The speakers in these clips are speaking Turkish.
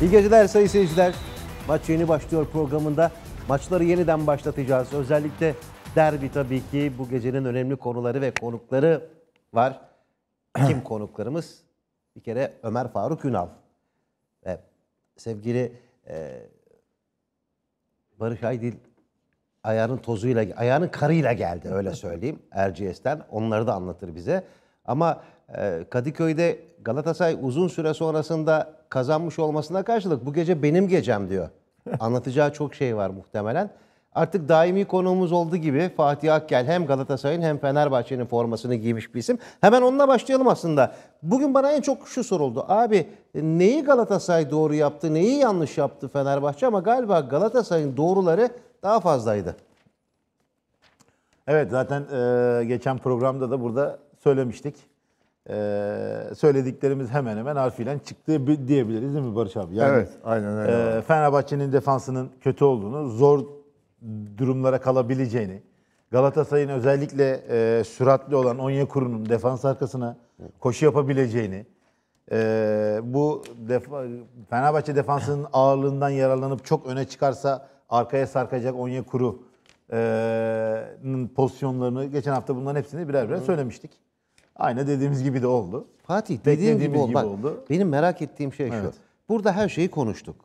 İyi geceler sayın seyirciler. Maç yeni başlıyor programında. Maçları yeniden başlatacağız. Özellikle derbi tabii ki bu gecenin önemli konuları ve konukları var. Kim konuklarımız? Bir kere Ömer Faruk Ünal. Ve sevgili e, Barış Aydil ayağının tozuyla, ayağının karıyla geldi öyle söyleyeyim. Erciyes'ten. Onları da anlatır bize. Ama ee, Kadıköy'de Galatasaray uzun süre sonrasında kazanmış olmasına karşılık bu gece benim gecem diyor. Anlatacağı çok şey var muhtemelen. Artık daimi konuğumuz oldu gibi Fatih Akgel hem Galatasaray'ın hem Fenerbahçe'nin formasını giymiş bir isim. Hemen onunla başlayalım aslında. Bugün bana en çok şu soruldu. Abi neyi Galatasaray doğru yaptı, neyi yanlış yaptı Fenerbahçe ama galiba Galatasaray'ın doğruları daha fazlaydı. Evet zaten e, geçen programda da burada söylemiştik. Ee, söylediklerimiz hemen hemen harfiyle çıktı diyebiliriz değil mi Barış abi? Yani, evet, aynen öyle. E, Fenerbahçe'nin defansının kötü olduğunu, zor durumlara kalabileceğini, Galatasaray'ın özellikle e, süratli olan Onyekuru'nun defans arkasına koşu yapabileceğini, e, bu defa, Fenerbahçe defansının ağırlığından yararlanıp çok öne çıkarsa arkaya sarkacak Onyekuru'nun e, pozisyonlarını geçen hafta bunların hepsini birer birer Hı. söylemiştik. Aynı dediğimiz gibi de oldu. Fatih dediğim gibi, oldu. gibi Bak, oldu. Benim merak ettiğim şey evet. şu. Burada her şeyi konuştuk.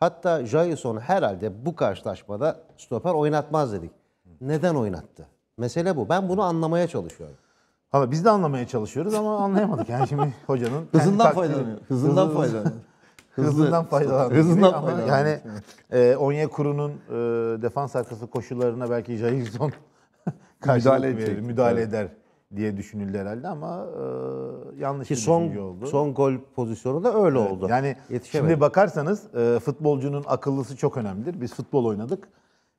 Hatta Jailson herhalde bu karşılaşmada stoper oynatmaz dedik. Neden oynattı? Mesele bu. Ben bunu anlamaya çalışıyorum. Valla biz de anlamaya çalışıyoruz ama anlayamadık. Yani şimdi hocanın hızından faydalanıyor. Hızından faydalanıyor. Hızından faydalanıyor. Hızından faydalanıyor. Yani e, Kuru'nun e, defans arkası koşularına belki Jailson müdahale, edecek, müdahale eder diye düşünüldü herhalde ama e, yanlış Ki bir son, oldu. Son gol pozisyonu da öyle evet, oldu. Yani şimdi bakarsanız e, futbolcunun akıllısı çok önemlidir. Biz futbol oynadık.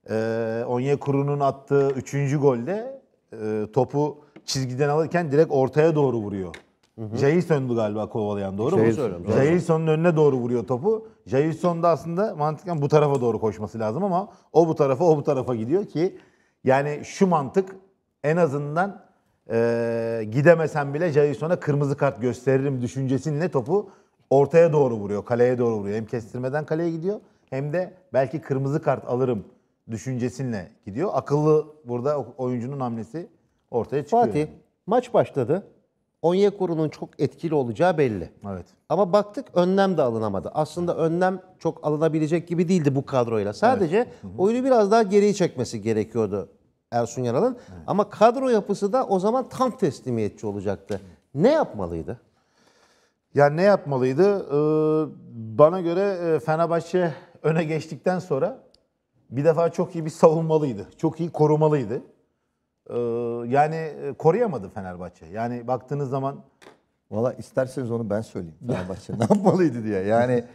E, Onyekuru'nun attığı üçüncü golde e, topu çizgiden alırken direkt ortaya doğru vuruyor. Jason'du galiba kovalayan doğru Jason, mu? Jason'un önüne doğru vuruyor topu. Jason da aslında mantıken bu tarafa doğru koşması lazım ama o bu tarafa o bu tarafa gidiyor ki yani şu mantık en azından e, ee, gidemesen bile Jason'a kırmızı kart gösteririm düşüncesinle topu ortaya doğru vuruyor, kaleye doğru vuruyor. Hem kestirmeden kaleye gidiyor hem de belki kırmızı kart alırım düşüncesinle gidiyor. Akıllı burada oyuncunun hamlesi ortaya çıkıyor. Fatih yani. maç başladı. Onyekuru'nun çok etkili olacağı belli. Evet. Ama baktık önlem de alınamadı. Aslında önlem çok alınabilecek gibi değildi bu kadroyla. Sadece evet. oyunu biraz daha geriye çekmesi gerekiyordu Ersun Yanal'ın. Evet. Ama kadro yapısı da o zaman tam teslimiyetçi olacaktı. Ne yapmalıydı? Yani ne yapmalıydı? Ee, bana göre e, Fenerbahçe öne geçtikten sonra bir defa çok iyi bir savunmalıydı. Çok iyi korumalıydı. Ee, yani e, koruyamadı Fenerbahçe. Yani baktığınız zaman... Valla isterseniz onu ben söyleyeyim. Fenerbahçe ne yapmalıydı diye. Yani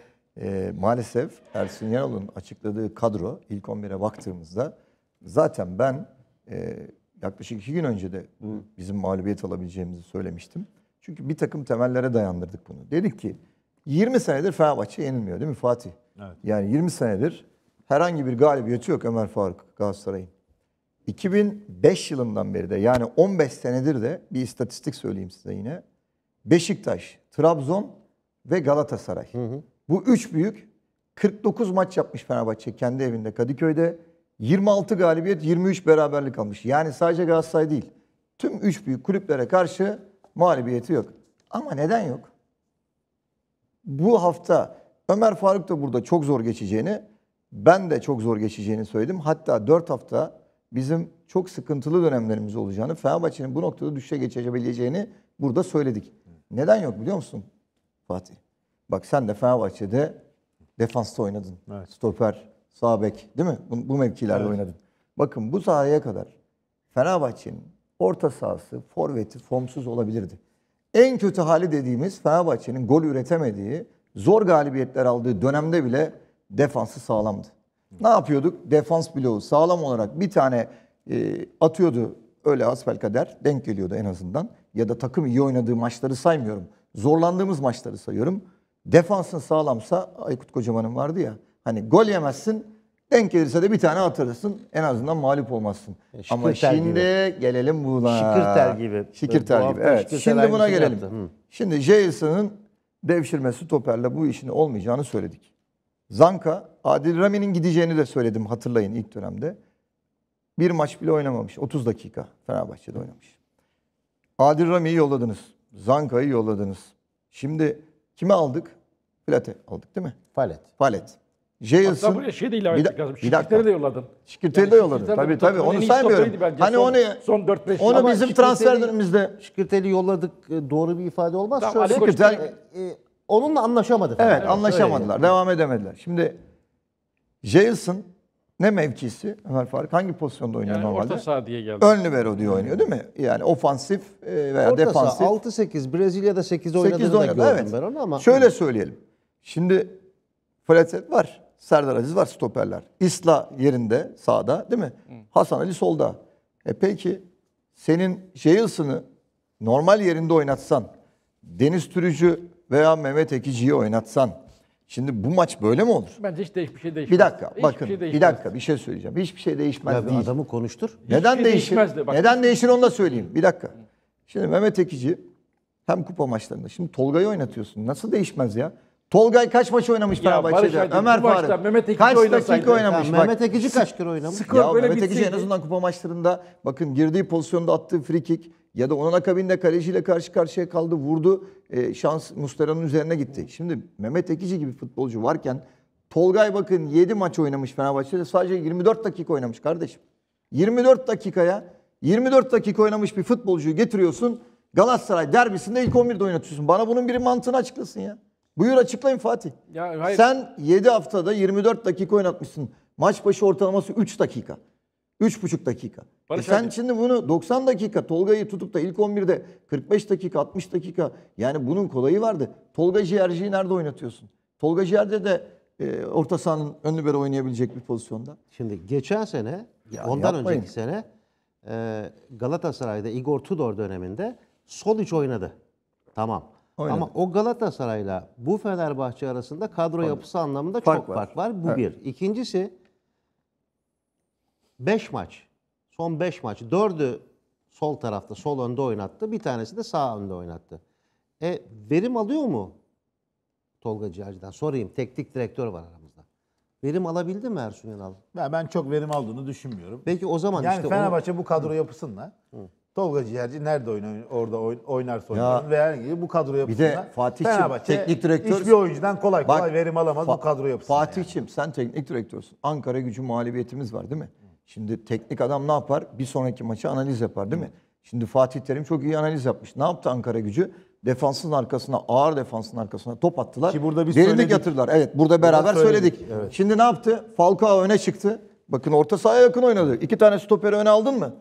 e, maalesef Ersun Yanal'ın açıkladığı kadro ilk 11'e baktığımızda zaten ben ee, yaklaşık iki gün önce de bu bizim mağlubiyet alabileceğimizi söylemiştim. Çünkü bir takım temellere dayandırdık bunu. Dedik ki 20 senedir Fenerbahçe yenilmiyor değil mi Fatih? Evet. Yani 20 senedir herhangi bir galibiyeti yok Ömer Faruk Galatasaray'ın. 2005 yılından beri de yani 15 senedir de bir istatistik söyleyeyim size yine. Beşiktaş, Trabzon ve Galatasaray. Hı hı. Bu üç büyük 49 maç yapmış Fenerbahçe kendi evinde Kadıköy'de. 26 galibiyet, 23 beraberlik almış. Yani sadece Galatasaray değil. Tüm 3 büyük kulüplere karşı mağlubiyeti yok. Ama neden yok? Bu hafta Ömer Faruk da burada çok zor geçeceğini, ben de çok zor geçeceğini söyledim. Hatta 4 hafta bizim çok sıkıntılı dönemlerimiz olacağını, Fenerbahçe'nin bu noktada düşe geçebileceğini burada söyledik. Neden yok biliyor musun Fatih? Bak sen de Fenerbahçe'de defansta oynadın. Evet. Stoper, Sağ bek değil mi? Bu, bu mevkilerde evet. oynadın. Bakın bu sahaya kadar Fenerbahçe'nin orta sahası forveti formsuz olabilirdi. En kötü hali dediğimiz Fenerbahçe'nin gol üretemediği, zor galibiyetler aldığı dönemde bile defansı sağlamdı. Ne yapıyorduk? Defans bloğu sağlam olarak bir tane e, atıyordu öyle asfalkader denk geliyordu en azından. Ya da takım iyi oynadığı maçları saymıyorum. Zorlandığımız maçları sayıyorum. Defansın sağlamsa Aykut Kocaman'ın vardı ya Hani gol yemezsin, denk gelirse de bir tane atırsın. En azından mağlup olmazsın. E, Şıkırtel Ama şimdi gibi. gelelim buna. Şikirtel gibi. Şikirtel gibi. Evet. şimdi buna gelelim. Şimdi Jason'ın devşirmesi toperle bu işin olmayacağını söyledik. Zanka, Adil Rami'nin gideceğini de söyledim hatırlayın ilk dönemde. Bir maç bile oynamamış. 30 dakika Fenerbahçe'de oynamış. Adil Rami'yi yolladınız. Zanka'yı yolladınız. Şimdi kime aldık? Plate aldık değil mi? Palet. Palet. Jayson, Hatta buraya şey de ilave bir, etmek lazım. Şikirtleri de yolladın. Şikirtleri yani de yolladın. Tabii tabii, tabii. onu saymıyorum. Hani son, onu son 4-5 onu bizim transfer dönemimizde Şikirteli yolladık e, doğru bir ifade olmaz. Tamam, Şöyle, Şikirtel, e, e, onunla anlaşamadı. Evet, evet anlaşamadılar. Öyle. Devam edemediler. Şimdi Jailson ne mevkisi Ömer Faruk? Hangi pozisyonda oynuyor yani normalde? Orta saha diye geldi. Ön libero diye oynuyor değil mi? Yani ofansif e, veya orta defansif. Orta saha 6-8 Brezilya'da 8 oynadığını da gördüm evet. ben onu ama. Şöyle söyleyelim. Şimdi Flatet var. Serdar Aziz var stoperler. İsla yerinde sağda değil mi? Hı. Hasan Ali solda. E peki senin Jailson'ı normal yerinde oynatsan, Deniz Türücü veya Mehmet Ekici'yi oynatsan, şimdi bu maç böyle mi olur? Bence hiç değiş, bir şey değişmez. Bir dakika Hiçbir bakın şey bir dakika bir şey söyleyeceğim. Hiçbir şey değişmez ya değil. adamı konuştur. Neden şey değişir? De, bak. Neden değişir onu da söyleyeyim. Bir dakika. Şimdi Mehmet Ekici hem kupa maçlarında şimdi Tolga'yı oynatıyorsun. Nasıl değişmez ya? Tolgay kaç maç oynamış ya Fenerbahçe'de? Ömer Faruk. Mehmet Ekici kaç dakika oynamış? Yani, Mehmet Ekici kaç kere oynamış? Skor ya böyle Mehmet Ekici en azından kupa maçlarında bakın girdiği pozisyonda attığı free kick ya da onun akabinde kaleciyle karşı karşıya kaldı, vurdu. E, şans Mustera'nın üzerine gitti. Şimdi Mehmet Ekici gibi futbolcu varken Tolgay bakın 7 maç oynamış Fenerbahçe'de sadece 24 dakika oynamış kardeşim. 24 dakikaya 24 dakika oynamış bir futbolcuyu getiriyorsun. Galatasaray derbisinde ilk 11'de oynatıyorsun. Bana bunun bir mantığını açıklasın ya. Buyur açıklayın Fatih. Ya, hayır. Sen 7 haftada 24 dakika oynatmışsın. Maç başı ortalaması 3 dakika. 3,5 dakika. e sen şimdi bunu 90 dakika Tolga'yı tutup da ilk 11'de 45 dakika 60 dakika yani bunun kolayı vardı. Tolga Ciğerci'yi nerede oynatıyorsun? Tolga Ciğer'de de e, orta sahanın ön libero oynayabilecek bir pozisyonda. Şimdi geçen sene ya, ondan yapmayın. önceki sene e, Galatasaray'da Igor Tudor döneminde sol iç oynadı. Tamam. Oynadı. Ama o Galatasaray'la bu Fenerbahçe arasında kadro Oynadı. yapısı anlamında fark çok var. fark var. Bu evet. bir. İkincisi 5 maç. Son 5 maç. 4'ü sol tarafta, sol önde oynattı. Bir tanesi de sağ önde oynattı. E verim alıyor mu Tolga Ciğerci'den? Sorayım. Teknik direktör var aramızda. Verim alabildi mi Ersun Yanal? Ben, ben çok verim aldığını düşünmüyorum. Peki o zaman yani işte... Yani Fenerbahçe onu... bu kadro yapısınla Hı. Tolga Ciğerci nerede oynar orada oynar oynar. Real gibi bu kadro yapısında. Bir de Fatih'im teknik direktör. Hiçbir oyuncudan kolay kolay bak, verim alamaz bu kadro yapısında. Fatih'im yani. sen teknik direktörsün. Ankara gücü mağlubiyetimiz var değil mi? Şimdi teknik adam ne yapar? Bir sonraki maçı analiz yapar değil mi? Şimdi Fatih Terim çok iyi analiz yapmış. Ne yaptı Ankara gücü? Defansın arkasına, ağır defansın arkasına top attılar. Ki burada biz Derinlik söyledik. yatırdılar. Evet burada beraber burada söyledik. söyledik. Evet. Şimdi ne yaptı? Falcao öne çıktı. Bakın orta sahaya yakın oynadı. İki tane stoperi öne aldın mı?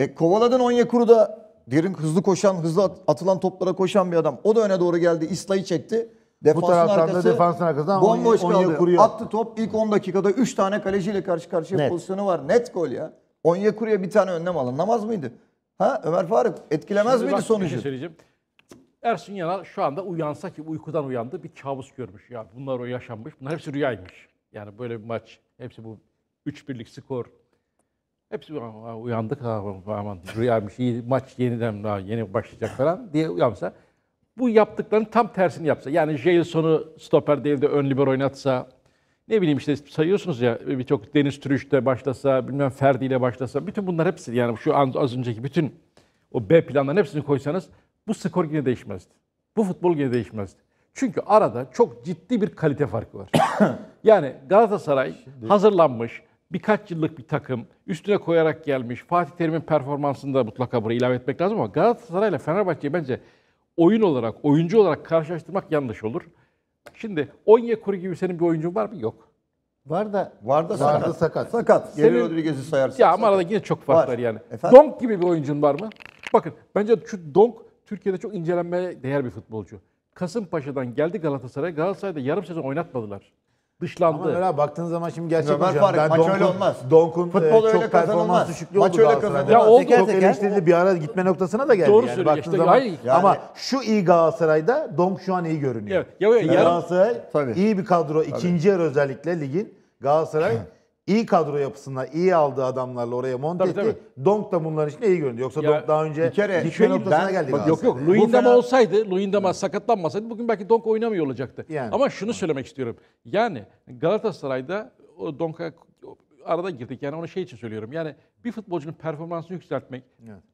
E kovaladın Onyekuru da derin hızlı koşan, hızlı atılan toplara koşan bir adam. O da öne doğru geldi. Isla'yı çekti. Defansın Bu taraftan arkası, da defansın arkasından bomboş kaldı. Attı top. ilk 10 dakikada 3 tane kaleciyle karşı karşıya Net. pozisyonu var. Net gol ya. Onyekuru'ya bir tane önlem alınamaz mıydı? Ha Ömer Faruk etkilemez Şimdi miydi bak, sonucu? Bir şey Ersun Yanar şu anda uyansa ki uykudan uyandı bir kabus görmüş. Ya bunlar o yaşanmış. Bunlar hepsi rüyaymış. Yani böyle bir maç. Hepsi bu 3 birlik skor, Hepsi uyandık. Aman rüyamış. iyi maç yeniden daha yeni başlayacak falan diye uyansa. Bu yaptıklarının tam tersini yapsa. Yani Jason'u stoper değil de ön libero oynatsa. Ne bileyim işte sayıyorsunuz ya birçok Deniz Türüş'te başlasa, bilmem Ferdi ile başlasa. Bütün bunlar hepsi yani şu an az önceki bütün o B planların hepsini koysanız bu skor yine değişmezdi. Bu futbol yine değişmezdi. Çünkü arada çok ciddi bir kalite farkı var. yani Galatasaray Şimdi... hazırlanmış, birkaç yıllık bir takım üstüne koyarak gelmiş. Fatih Terim'in performansında mutlaka buraya ilave etmek lazım ama Galatasaray ile Fenerbahçe'yi bence oyun olarak, oyuncu olarak karşılaştırmak yanlış olur. Şimdi Onyekuru gibi senin bir oyuncun var mı? Yok. Var da var da sakat. Var da sakat. Sakat. Geri Rodriguez'i sayarsın. Ya ama arada yine çok fark var, yani. Efendim? Donk gibi bir oyuncun var mı? Bakın bence şu Donk Türkiye'de çok incelenmeye değer bir futbolcu. Kasımpaşa'dan geldi Galatasaray. Galatasaray'da yarım sezon oynatmadılar dışlandı. Ama öyle baktığın zaman şimdi gerçek Ömer hocam. ben maç Donkun, öyle olmaz. Donkun Futbol e, çok öyle performans düşüklüğü maç oldu öyle Galatasaray'da. Ya oldu. Teker çok teker, eleştirildi bir ara gitme noktasına da geldi. Doğru yani. söylüyor. Işte, zaman, yani. Ama şu iyi Galatasaray'da Donk şu an iyi görünüyor. Evet. Ya, ya, yarın... Galatasaray tabii. iyi bir kadro. Tabii. İkinci yarı özellikle ligin. Galatasaray iyi kadro yapısında iyi aldığı adamlarla oraya monte Tabii, etti. Donk da bunların için iyi göründü. Yoksa Ya, Donk daha önce bir kere dikme noktasına geldi. bak, yok yok Bu Luindama fena- olsaydı, Luindama sakatlanmasaydı bugün belki Donk oynamıyor olacaktı. Yani. Ama şunu söylemek istiyorum. Yani Galatasaray'da o Donk'a arada girdik. Yani onu şey için söylüyorum. Yani bir futbolcunun performansını yükseltmek,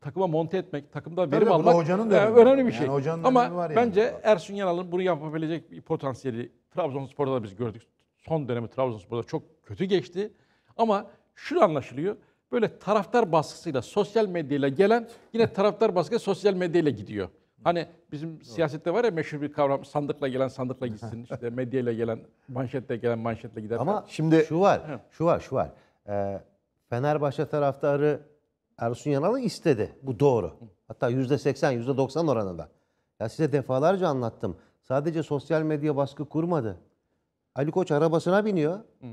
takıma monte etmek, takımda verim tabii, almak hocanın da e, önemli bir şey. Yani hocanın Ama var yani. bence Ersun Yanal'ın bunu yapabilecek bir potansiyeli Trabzonspor'da da biz gördük son dönemi Trabzonspor'da çok kötü geçti. Ama şu anlaşılıyor. Böyle taraftar baskısıyla, sosyal medyayla gelen yine taraftar baskısı sosyal medyayla gidiyor. Hani bizim Doğru. siyasette var ya meşhur bir kavram sandıkla gelen sandıkla gitsin, işte medyayla gelen manşetle gelen manşetle gider. Ama şimdi şu var, He. şu var, şu var. Ee, Fenerbahçe taraftarı Ersun Yanal'ı istedi. Bu doğru. Hatta %80, %90 oranında. Ya size defalarca anlattım. Sadece sosyal medya baskı kurmadı. Ali Koç arabasına biniyor. Hı.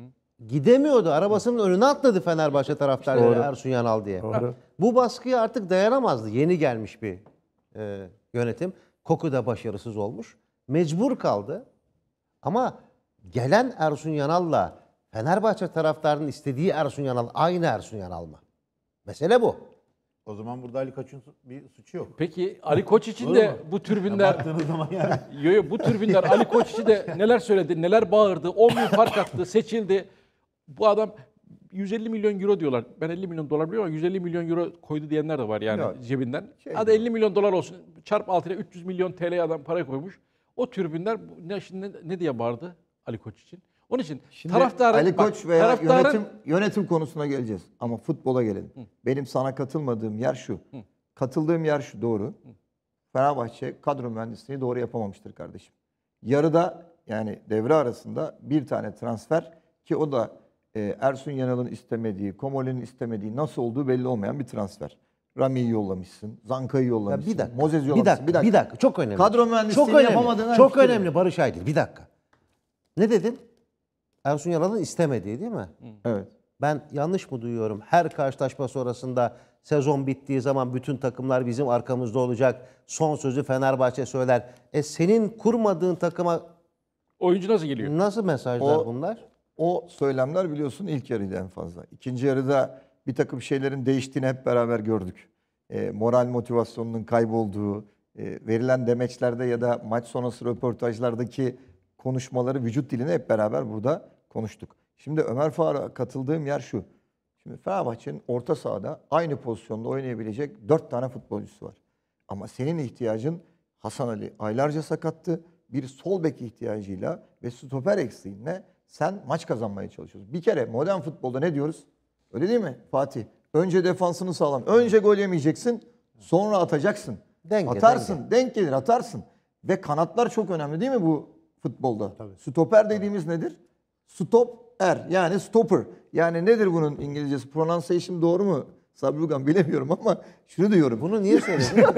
Gidemiyordu. Arabasının önüne atladı Fenerbahçe taraftarları işte Ersun Yanal diye. Doğru. Bu baskıya artık dayanamazdı. Yeni gelmiş bir e, yönetim. Koku da başarısız olmuş. Mecbur kaldı. Ama gelen Ersun Yanal'la Fenerbahçe taraftarının istediği Ersun Yanal aynı Ersun Yanal mı? Mesele bu. O zaman burada Ali Koç'un bir suçu yok. Peki Ali Koç için de mu? bu Ya türbinler baktığınız zaman yani Yo, yo, bu türbinler Ali Koç için de neler söyledi, neler bağırdı, 10 bin fark attı, seçildi. Bu adam 150 milyon euro diyorlar. Ben 50 milyon dolar biliyorum ama 150 milyon euro koydu diyenler de var yani Ya, cebinden. şey Hadi 50 milyon dolar olsun. Çarp altına 300 milyon TL adam para koymuş. O türbinler bu- ne, şimdi ne diye bağırdı Ali Koç için? Onun için Şimdi taraftarın... Ali Koç bak, veya taraftarın... yönetim, yönetim konusuna geleceğiz. Ama futbola gelelim. Hı. Benim sana katılmadığım yer şu. Hı. Katıldığım yer şu doğru. Hı. Fenerbahçe kadro mühendisliğini doğru yapamamıştır kardeşim. Yarıda yani devre arasında bir tane transfer ki o da e, Ersun Yanal'ın istemediği, Komol'ün istemediği nasıl olduğu belli olmayan bir transfer. Rami'yi yollamışsın, Zanka'yı yollamışsın, ya bir dakika, Mozes'i yollamışsın. Bir dakika, bir dakika, bir dakika. Çok önemli. Kadro mühendisliğini çok önemli, Çok önemli Barış Aydil. Bir dakika. Ne dedin? Ersun Yanal'ın istemediği değil mi? Evet. Ben yanlış mı duyuyorum? Her karşılaşma sonrasında sezon bittiği zaman bütün takımlar bizim arkamızda olacak. Son sözü Fenerbahçe söyler. E senin kurmadığın takıma oyuncu nasıl geliyor? nasıl mesajlar O- bunlar? O söylemler biliyorsun ilk yarıda en fazla. İkinci yarıda bir takım şeylerin değiştiğini hep beraber gördük. E, moral motivasyonunun kaybolduğu, e, verilen demeçlerde ya da maç sonrası röportajlardaki konuşmaları, vücut dilini hep beraber burada konuştuk. Şimdi Ömer Faruk'a katıldığım yer şu. Şimdi Fenerbahçe'nin orta sahada aynı pozisyonda oynayabilecek dört tane futbolcusu var. Ama senin ihtiyacın Hasan Ali aylarca sakattı. Bir sol bek ihtiyacıyla ve stoper eksiğinle sen maç kazanmaya çalışıyorsun. Bir kere modern futbolda ne diyoruz? Öyle değil mi Fatih? Önce defansını sağlam. Önce gol yemeyeceksin. Sonra atacaksın. Denge, atarsın. Denge. Denk gelir atarsın. Ve kanatlar çok önemli değil mi bu futbolda? Tabii. Stoper dediğimiz nedir? Stop er yani stopper. Yani nedir bunun İngilizcesi? Pronunciation doğru mu? Sabri Ugan bilemiyorum ama şunu diyorum. Bunu niye söylüyorsun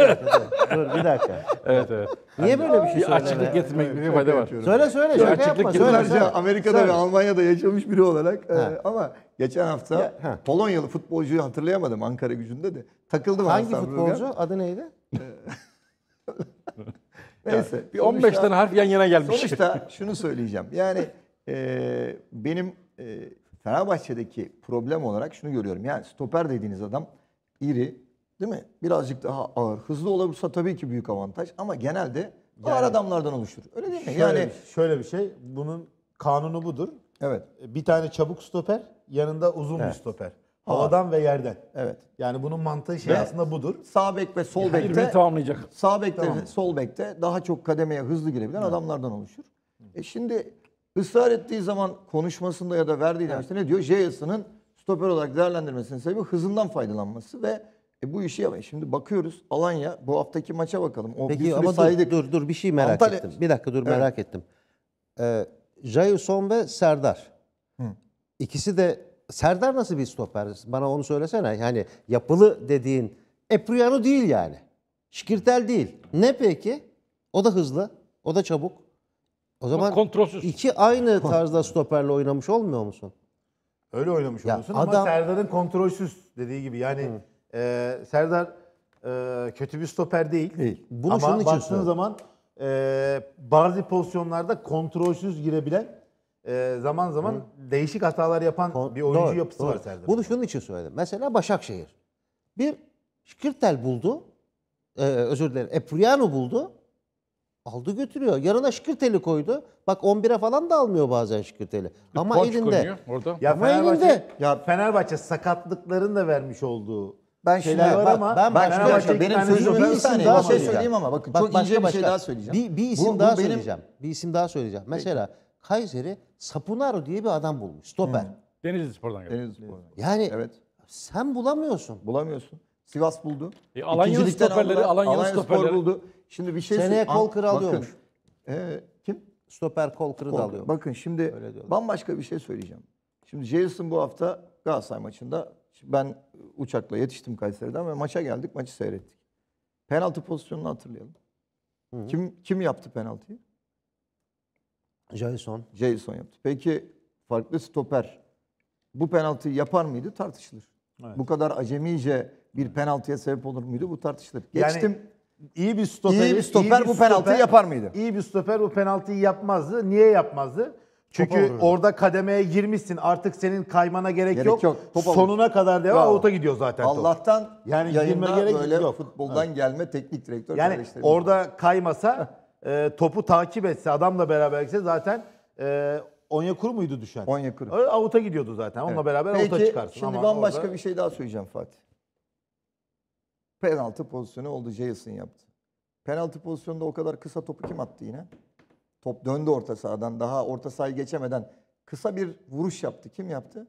Dur bir dakika. Evet evet. Niye böyle bir şey söylüyorsun Açıklık getirmek gibi fayda var. Söyle söyle şaka açıklık yapma. Söyle, söyle. Amerika'da söyle. ve Almanya'da yaşamış biri olarak e, ama geçen hafta ya, ha. Polonyalı futbolcuyu hatırlayamadım Ankara gücünde de. Takıldım Hangi futbolcu? Ugan. Adı neydi? E, Neyse. Bir 15 tane harf yan yana gelmiş. Sonuçta şunu söyleyeceğim. Yani ee, benim e, Fenerbahçe'deki problem olarak şunu görüyorum. Yani stoper dediğiniz adam iri değil mi? Birazcık daha ağır. Hızlı olursa tabii ki büyük avantaj ama genelde yani, adamlardan oluşur. Öyle değil mi? Şöyle, yani şey, şöyle bir şey. Bunun kanunu budur. Evet. E, bir tane çabuk stoper, yanında uzun evet. bir stoper. Havadan ve yerden. Evet. Yani bunun mantığı şey ve aslında budur. Sağ bek ve sol yani bekte tamamlayacak. Sağ bekte tamam. sol bekte daha çok kademeye hızlı girebilen evet. adamlardan oluşur. E şimdi Israr ettiği zaman konuşmasında ya da verdiği evet. ne diyor? Jeyas'ının stoper olarak değerlendirmesinin sebebi hızından faydalanması ve e bu işi yapayım. Şimdi bakıyoruz Alanya bu haftaki maça bakalım. O Peki ama saydık. dur dur bir şey merak Antalya... ettim. Bir dakika dur evet. merak ettim. Ee, Jayuson ve Serdar. Hı. İkisi de Serdar nasıl bir stoper? Bana onu söylesene. Yani yapılı dediğin Epriano değil yani. Şikirtel değil. Ne peki? O da hızlı. O da çabuk. O zaman kontrolsüz. iki aynı tarzda stoperle oynamış olmuyor musun? Öyle oynamış Ya olursun adam- ama Serdar'ın kontrolsüz dediği gibi. Yani e, Serdar e, kötü bir stoper değil. Değil. Bunu ama şunun için baktığın söylüyorum. zaman e, bazı pozisyonlarda kontrolsüz girebilen e, zaman zaman değişik hatalar yapan Kon- bir oyuncu doğru, yapısı doğru. var Serdar'ın. Bunu şunun için söyledim. Mesela Başakşehir. Bir Şkirtel buldu. Ee, özür dilerim. Epriano buldu. Aldı götürüyor. Yarına şıkırteli koydu. Bak 11'e falan da almıyor bazen şıkırteli. Ama Koç elinde. konuyor orada. Ya Ama Fenerbahçe, elinde. ya Fenerbahçe sakatlıkların da vermiş olduğu ben şeyler şimdi, var ama ben başka Fenerbahçe şey- benim sözüm bir isim daha söyleyeceğim söyleyeyim ama bakın bak, çok ince bir şey daha söyleyeceğim. Bir, bir isim bu, daha bu benim... söyleyeceğim. Bir isim daha söyleyeceğim. Mesela Kayseri Sapunaro diye bir adam bulmuş. Stoper. Hmm. Denizli Spor'dan geldi. Denizli Spor'dan. Yani evet. sen bulamıyorsun. Bulamıyorsun. Sivas buldu. E, Alanya'nın stoperleri, Alanya'nın Alanya stoperleri. buldu. Şimdi bir şey Seneye kol kralı alıyormuş. E, ee, kim? Stoper kol kırı da alıyor. Bakın şimdi bambaşka bir şey söyleyeceğim. Şimdi Jason bu hafta Galatasaray maçında ben uçakla yetiştim Kayseri'den ve maça geldik, maçı seyrettik. Penaltı pozisyonunu hatırlayalım. Hı. Kim kim yaptı penaltıyı? Jason. Jason yaptı. Peki farklı stoper bu penaltıyı yapar mıydı tartışılır. Evet. Bu kadar acemice bir penaltıya sebep olur muydu? Bu tartışılır. Geçtim. Yani, İyi bir stoperi, iyi bir stoper iyi bir bu penaltıyı yapar mıydı? İyi bir stoper bu penaltıyı yapmazdı. Niye yapmazdı? Çünkü orada kademeye girmişsin. Artık senin kaymana gerek, gerek yok. yok. Sonuna kadar devam avuta gidiyor zaten Allah'tan top. yani girme gerek böyle yok. futboldan evet. gelme teknik direktör Yani orada kaymasa, e, topu takip etse, adamla beraber gitse zaten e, Onyekuru muydu düşen? Onyekuru. Avuta gidiyordu zaten. Evet. beraber Peki, avuta çıkarsın. şimdi Ama bambaşka orada... bir şey daha söyleyeceğim Fatih. Penaltı pozisyonu oldu. Jason yaptı. Penaltı pozisyonunda o kadar kısa topu kim attı yine? Top döndü orta sahadan. Daha orta sahayı geçemeden kısa bir vuruş yaptı. Kim yaptı?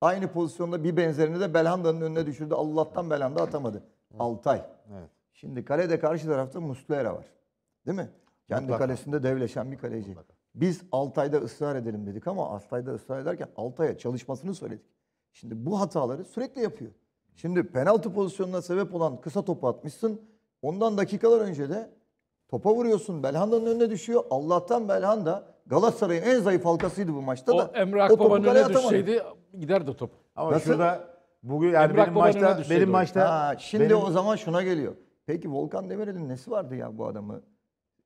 Aynı pozisyonda bir benzerini de Belhanda'nın önüne düşürdü. Allah'tan Belhanda atamadı. Evet. Altay. Evet. Şimdi kalede karşı tarafta Muslera var. Değil mi? Kendi Mutlaka. kalesinde devleşen bir kaleci. Mutlaka. Biz Altay'da ısrar edelim dedik ama Altay'da ısrar ederken Altay'a çalışmasını söyledik. Şimdi bu hataları sürekli yapıyor. Şimdi penaltı pozisyonuna sebep olan kısa topu atmışsın. Ondan dakikalar önce de topa vuruyorsun. Belhanda'nın önüne düşüyor. Allah'tan Belhanda Galatasaray'ın en zayıf halkasıydı bu maçta o da. Emre Akbaba'nın önüne düşseydi giderdi top. Ama Nasıl? şurada bugün yani Emre benim maçta benim maçta ha, şimdi benim... o zaman şuna geliyor. Peki Volkan Demirel'in nesi vardı ya bu adamı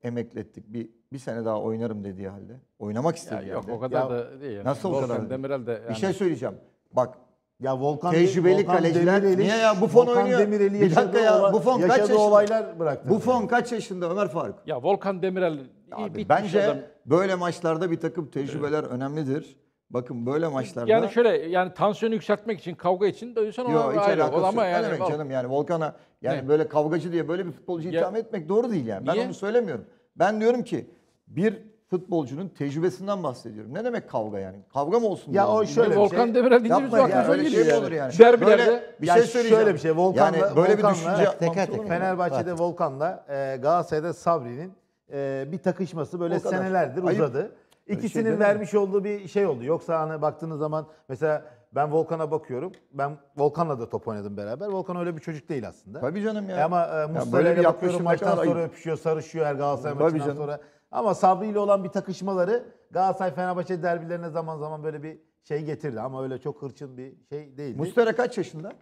emeklettik. Bir bir sene daha oynarım dediği halde. Oynamak istedi. Ya, yok halde. o kadar ya, da değil. Yani. Nasıl Volkan o kadar? Demirel de yani... Bir şey söyleyeceğim. Bak ya Volkan tecrübeli Volkan kaleciler niye ya bu fon oynuyor? Demireli bir dakika ya Buffon kaç yaşında? olaylar bıraktı. Buffon yani. kaç yaşında Ömer Faruk? Ya Volkan Demirel Abi, iyi, bence adam. böyle maçlarda bir takım tecrübeler evet. önemlidir. Bakın böyle maçlarda yani şöyle yani tansiyonu yükseltmek için kavga için dövsen ona hiç ayrı ol ama yani ne demek canım yani Volkan'a yani ne? böyle kavgacı diye böyle bir futbolcu itham etmek doğru değil yani. Ben niye? onu söylemiyorum. Ben diyorum ki bir futbolcunun tecrübesinden bahsediyorum. Ne demek kavga yani? Kavga mı olsun? Ya diyorum. o şöyle Volkan şey, Demirel deyince biz Volkan ya, şey olur yani? Derbilerde böyle, bir şey söyleyeceğim. Şöyle bir şey Volkan'la yani böyle Volkan'la, bir düşünce teker teker Fenerbahçe'de evet. Volkan'la e, Galatasaray'da Sabri'nin e, bir takışması böyle senelerdir Ayıp. uzadı. Şey İkisinin şey vermiş mi? olduğu bir şey oldu. Yoksa hani baktığınız zaman mesela ben Volkan'a bakıyorum. Ben Volkan'la da top oynadım beraber. Volkan öyle bir çocuk değil aslında. Tabii canım ya. E ama e, Muslera'ya bakıyorum maçtan sonra ayıp. öpüşüyor, sarışıyor her Galatasaray Tabii maçından canım. sonra. Ama Sabri ile olan bir takışmaları Galatasaray-Fenerbahçe derbilerine zaman zaman böyle bir şey getirdi. Ama öyle çok hırçın bir şey değildi. Mustera kaç yaşında?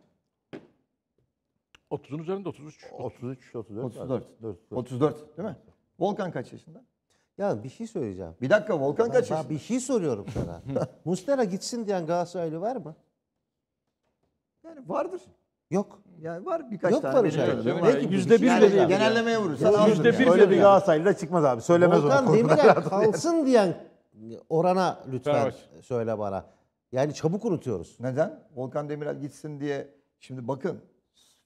30'un üzerinde 33. 33, 34. 34. 34 34, değil mi? Volkan kaç yaşında? Ya bir şey söyleyeceğim. Bir dakika Volkan ben, kaç yaşında? Bir şey soruyorum sana. Mustera gitsin diyen Galatasaraylı var mı? Yani vardır. Yok. Yani var birkaç Yok tane. var işaret. Yok Yüzde bir de değil. Genellemeye vurursan. Yüzde bir Öyle bir Galatasaraylı da çıkmaz abi. Söylemez Volkan onu. Volkan Demirel kalsın diyen orana lütfen Fenerbahçe. söyle bana. Yani çabuk unutuyoruz. Neden? Volkan Demirel gitsin diye. Şimdi bakın.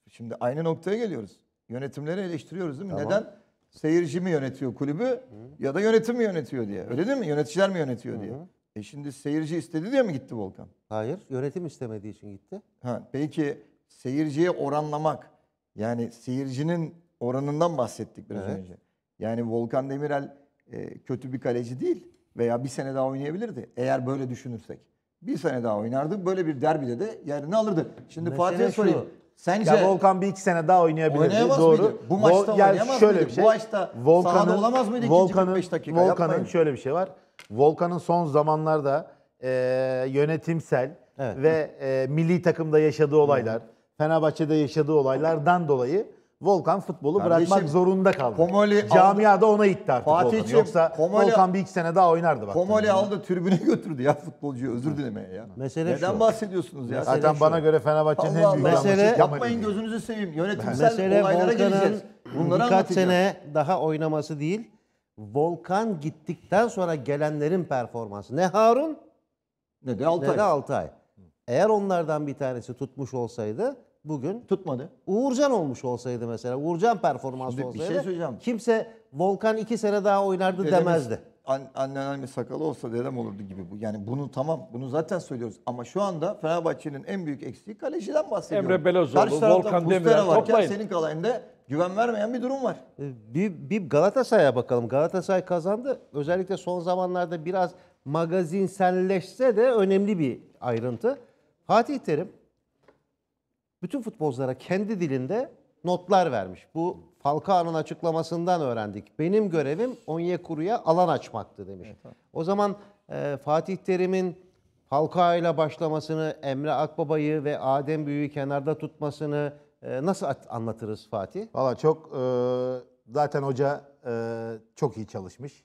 Şimdi aynı noktaya geliyoruz. Yönetimleri eleştiriyoruz değil mi? Tamam. Neden? Seyirci mi yönetiyor kulübü Hı. ya da yönetim mi yönetiyor diye. Öyle değil mi? Yöneticiler mi yönetiyor Hı. diye. E şimdi seyirci istedi diye mi gitti Volkan? Hayır, yönetim istemediği için gitti. Ha, peki seyirciye oranlamak. Yani seyircinin oranından bahsettik biraz evet. önce. Yani Volkan Demirel e, kötü bir kaleci değil veya bir sene daha oynayabilirdi eğer böyle düşünürsek. Bir sene daha oynardı. Böyle bir derbide de yerini alırdı. Şimdi Fatih'e sorayım. Sence ya Volkan bir iki sene daha oynayabilirdi. Oynayamaz doğru. mıydı? Bu maçta Vol, yani şöyle mıydı? Bir şey, Bu maçta Volkan'ın, sahada olamaz mıydı Volkan'ın, dakika? Volkan'ın şöyle bir şey var. Volkan'ın son zamanlarda e, yönetimsel evet. ve e, milli takımda yaşadığı olaylar, Hı. Fenerbahçe'de yaşadığı olaylardan dolayı Volkan futbolu Kardeşim, bırakmak zorunda kaldı. Komoli Camiada aldı. ona itti artık Fatih Volkan. Yoksa Komoli, Volkan bir iki sene daha oynardı. Bak Komoli aldı yani. tribüne götürdü ya futbolcuyu özür dilemeye ya. Mesele Neden şu. bahsediyorsunuz ya? Zaten şu. bana göre Fenerbahçe'nin en büyük mesele, Yapmayın gözünüzü seveyim. Yönetimsel mesele olaylara geleceğiz. Bunları birkaç sene daha oynaması değil. Volkan gittikten sonra gelenlerin performansı. Ne Harun ne de Altay. Ne de Altay. Eğer onlardan bir tanesi tutmuş olsaydı bugün tutmadı. Uğurcan olmuş olsaydı mesela. Uğurcan performans Şimdi olsaydı. Bir şey söyleyeceğim. Kimse Volkan iki sene daha oynardı Dedemiz, demezdi. An, anneannemin sakalı olsa dedem olurdu gibi. bu. Yani bunu tamam bunu zaten söylüyoruz. Ama şu anda Fenerbahçe'nin en büyük eksiği kaleciden bahsediyorum. Emre Belözoğlu, Karşı Volkan Demirel varken toplayın. senin kalayında güven vermeyen bir durum var. Ee, bir, bir Galatasaray'a bakalım. Galatasaray kazandı. Özellikle son zamanlarda biraz magazinselleşse de önemli bir ayrıntı. Fatih Terim bütün futbolculara kendi dilinde notlar vermiş. Bu Falcao'nun açıklamasından öğrendik. Benim görevim Onyekuru'ya alan açmaktı demiş. Evet, o zaman e, Fatih Terim'in Falcao ile başlamasını, Emre Akbaba'yı ve Adem Büyü'yü kenarda tutmasını e, nasıl anlatırız Fatih? Valla çok e, zaten hoca e, çok iyi çalışmış.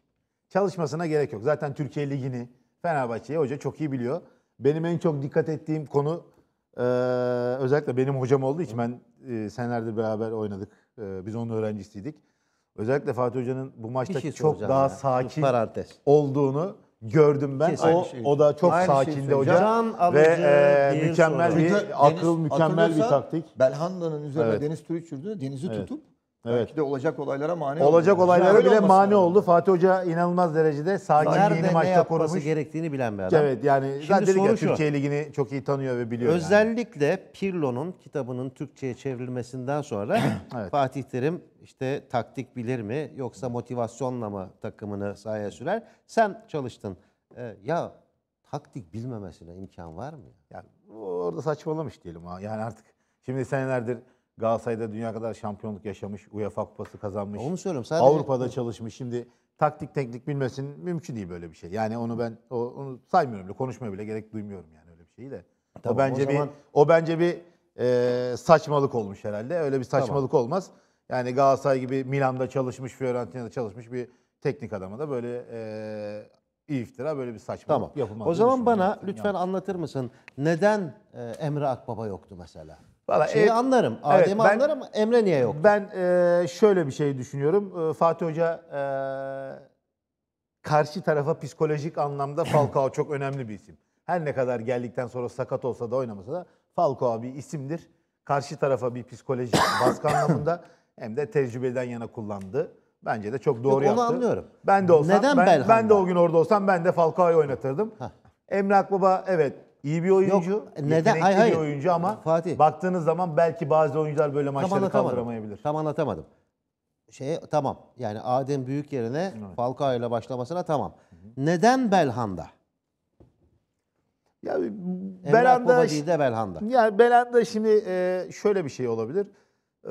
Çalışmasına gerek yok. Zaten Türkiye Ligi'ni, Fenerbahçe'yi hoca çok iyi biliyor. Benim en çok dikkat ettiğim konu ee, özellikle benim hocam olduğu için ben e, senelerde beraber oynadık. E, biz onun öğrencisiydik. Özellikle Fatih Hoca'nın bu maçta şey çok daha ya. sakin Parantez. olduğunu gördüm ben. O, şey. o da çok Aynı sakindi şey hoca. ve e, mükemmel soru. bir Çünkü akıl, mükemmel bir taktik. Belhanda'nın üzerine evet. Deniz Türüçürdü. Denizi evet. tutup Evet. Belki de olacak olaylara mani Olacak oldu. olaylara bile mani oldu. Fatih Hoca inanılmaz derecede sakin Nerede ne maçta yapması gerektiğini bilen bir adam. Evet yani Şimdi ya, Türkiye Ligi'ni çok iyi tanıyor ve biliyor. yani. Özellikle Pirlo'nun kitabının Türkçe'ye çevrilmesinden sonra Evet. Fatih Terim işte taktik bilir mi yoksa motivasyonla mı takımını sahaya sürer? Sen çalıştın. Ee, ya taktik bilmemesine imkan var mı? Yani orada saçmalamış diyelim ha. Yani artık şimdi senelerdir Galatasaray'da dünya kadar şampiyonluk yaşamış, UEFA kupası kazanmış. Onu söylüyorum. Sadece... Avrupa'da çalışmış. Şimdi taktik teknik bilmesin mümkün değil böyle bir şey. Yani onu ben o, onu saymıyorum bile. Konuşmaya bile gerek duymuyorum yani öyle bir şeyi de. Tamam, o bence o zaman... bir o bence bir e, saçmalık olmuş herhalde. Öyle bir saçmalık tamam. olmaz. Yani Galatasaray gibi Milan'da çalışmış, Fiorentina'da çalışmış bir teknik adama da böyle e, iftira böyle bir saçmalık tamam. yapılmaz. O zaman bana lütfen yani. anlatır mısın neden e, Emre Akbaba yoktu mesela? Valla Şeyi e, anlarım. Adem'i evet, anlarım Emre niye yok? Ben e, şöyle bir şey düşünüyorum. E, Fatih Hoca e, karşı tarafa psikolojik anlamda Falcao çok önemli bir isim. Her ne kadar geldikten sonra sakat olsa da oynamasa da Falcao bir isimdir. Karşı tarafa bir psikolojik baskı anlamında hem de tecrübeden yana kullandı. Bence de çok doğru Yok, yaptı. Onu anlıyorum. Ben de olsam Neden ben, ben de o gün orada olsam ben de Falcao'yu oynatırdım. Heh. Emre Akbaba evet İyi bir oyuncu. Yok, neden? Hayır, hayır. bir oyuncu ama Fatih. baktığınız zaman belki bazı oyuncular böyle maçları tam kaldıramayabilir. Tam anlatamadım. Şey tamam. Yani Adem Büyük yerine evet. Falcao ile başlamasına tamam. Hı hı. Neden Belhanda? Ya Belhanda de Belhanda. Yani Belhanda şimdi e, şöyle bir şey olabilir.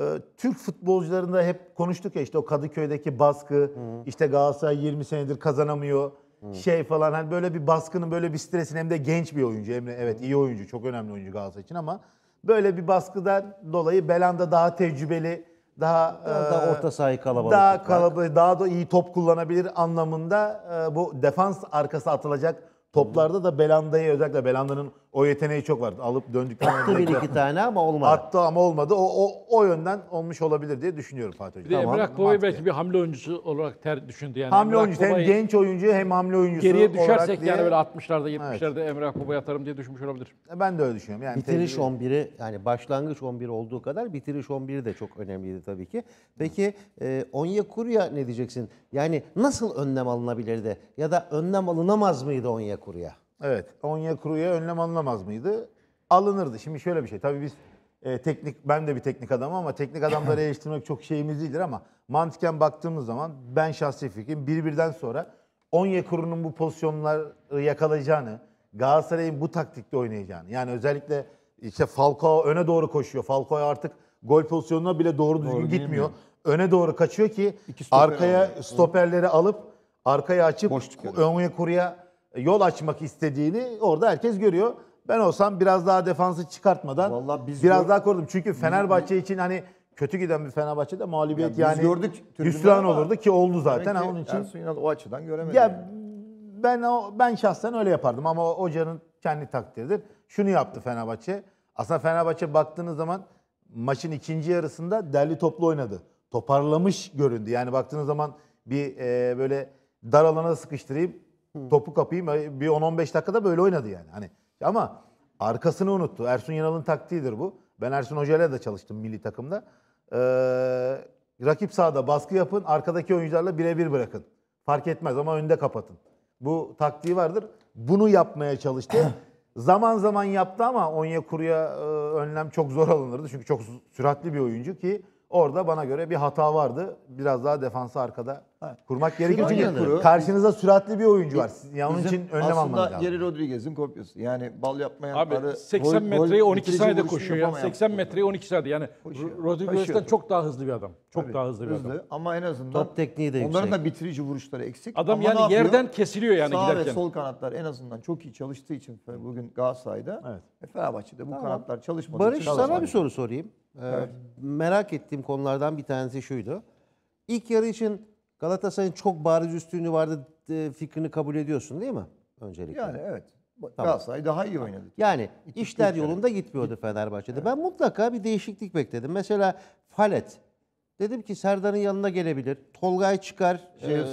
E, Türk futbolcularında hep konuştuk ya işte o Kadıköy'deki baskı, hı. işte Galatasaray 20 senedir kazanamıyor şey falan hani böyle bir baskının böyle bir stresin hem de genç bir oyuncu Emre evet iyi oyuncu çok önemli oyuncu Galatasaray için ama böyle bir baskıdan dolayı Belanda daha tecrübeli daha, Biraz daha e, orta sahayı kalabalık daha tutmak. kalabalık daha da iyi top kullanabilir anlamında e, bu defans arkası atılacak toplarda da Belanda'yı özellikle Belanda'nın o yeteneği çok vardı. Alıp döndükten Attı bir iki tane ama olmadı. Attı ama olmadı. O, o, o yönden olmuş olabilir diye düşünüyorum Fatih Hocam. Bir de Tamam. Emrah Kovay belki bir hamle oyuncusu olarak ter düşündü. Yani Hamle oyuncusu. Hem genç oyuncu hem hamle oyuncusu geriye düşersek diye. yani böyle 60'larda 70'lerde Emrah Kovay atarım diye düşünmüş olabilir. E, ben de öyle düşünüyorum. Yani Bitiriş tecrübe- 11'i yani başlangıç 11 olduğu kadar bitiriş 11'i de çok önemliydi tabii ki. Peki e, Onyekuru'ya ne diyeceksin? Yani nasıl önlem alınabilirdi ya da önlem alınamaz mıydı Onyekuru'ya? Evet. Onya Kuru'ya önlem alınamaz mıydı? Alınırdı. Şimdi şöyle bir şey. Tabii biz e, teknik, ben de bir teknik adamım ama teknik adamları eleştirmek çok şeyimiz değildir ama mantıken baktığımız zaman ben şahsi fikrim bir birden sonra Onya Kuru'nun bu pozisyonları yakalayacağını, Galatasaray'ın bu taktikte oynayacağını. Yani özellikle işte Falcao öne doğru koşuyor. Falcao artık gol pozisyonuna bile doğru düzgün doğru, gitmiyor. Öne doğru kaçıyor ki stoper arkaya alıyor. stoperleri alıp arkaya açıp Onya Kuru'ya yol açmak istediğini orada herkes görüyor. Ben olsam biraz daha defansı çıkartmadan biz biraz daha korudum. Çünkü Fenerbahçe için hani kötü giden bir Fenerbahçe'de mağlubiyet Ya yani gördük hüsran olurdu ki oldu zaten. ki onun için Ersun o açıdan göremedi. Ya ben o, ben şahsen öyle yapardım ama o- hocanın kendi takdiridir. Şunu yaptı Fenerbahçe. Aslında Fenerbahçe baktığınız zaman maçın ikinci yarısında derli toplu oynadı. Toparlamış göründü. Yani baktığınız zaman bir e, böyle dar alana sıkıştırayım Topu kapayım bir 10-15 dakikada böyle oynadı yani. Hani ama arkasını unuttu. Ersun Yanal'ın taktiğidir bu. Ben Ersun Hoca'yla da çalıştım milli takımda. Ee, rakip sahada baskı yapın, arkadaki oyuncularla birebir bırakın. Fark etmez ama önde kapatın. Bu taktiği vardır. Bunu yapmaya çalıştı. zaman zaman yaptı ama Onyekuru'ya e, önlem çok zor alınırdı. Çünkü çok süratli bir oyuncu ki orada bana göre bir hata vardı. Biraz daha defansı arkada Kurmak gerekiyor çünkü kuru. karşınıza süratli bir oyuncu var. Yani onun için önlem almanız lazım. Aslında Jerry Rodriguez'in kopyası. Yani bal yapmayan Abi 80 gol, metreyi 12 saniyede koşuyor ya. 80 metreyi 12 saniyede yani Rodriguez'den çok daha hızlı bir adam. Çok Tabii, daha hızlı bir hızlı. adam. Ama en azından top tekniği de yüksek. Onların da bitirici vuruşları eksik. Adam ama yani yerden kesiliyor yani Sağ giderken. Sağ ve sol kanatlar en azından çok iyi çalıştığı için bugün Galatasaray'da. Evet. E, Fenerbahçe'de bu tamam. kanatlar çalışmadığı Barış, için. Barış sana bir soru sorayım. Ee, merak ettiğim konulardan bir tanesi şuydu. İlk yarı için Galatasaray'ın çok bariz üstünlüğü vardı e, fikrini kabul ediyorsun değil mi? Öncelikle. Yani evet. Tamam. Galatasaray daha iyi oynadı. Yani İki, işler yolunda gitmiyordu Fenerbahçe'de. Evet. Ben mutlaka bir değişiklik bekledim. Mesela Falet. Dedim ki Serdar'ın yanına gelebilir. Tolgay çıkar. E,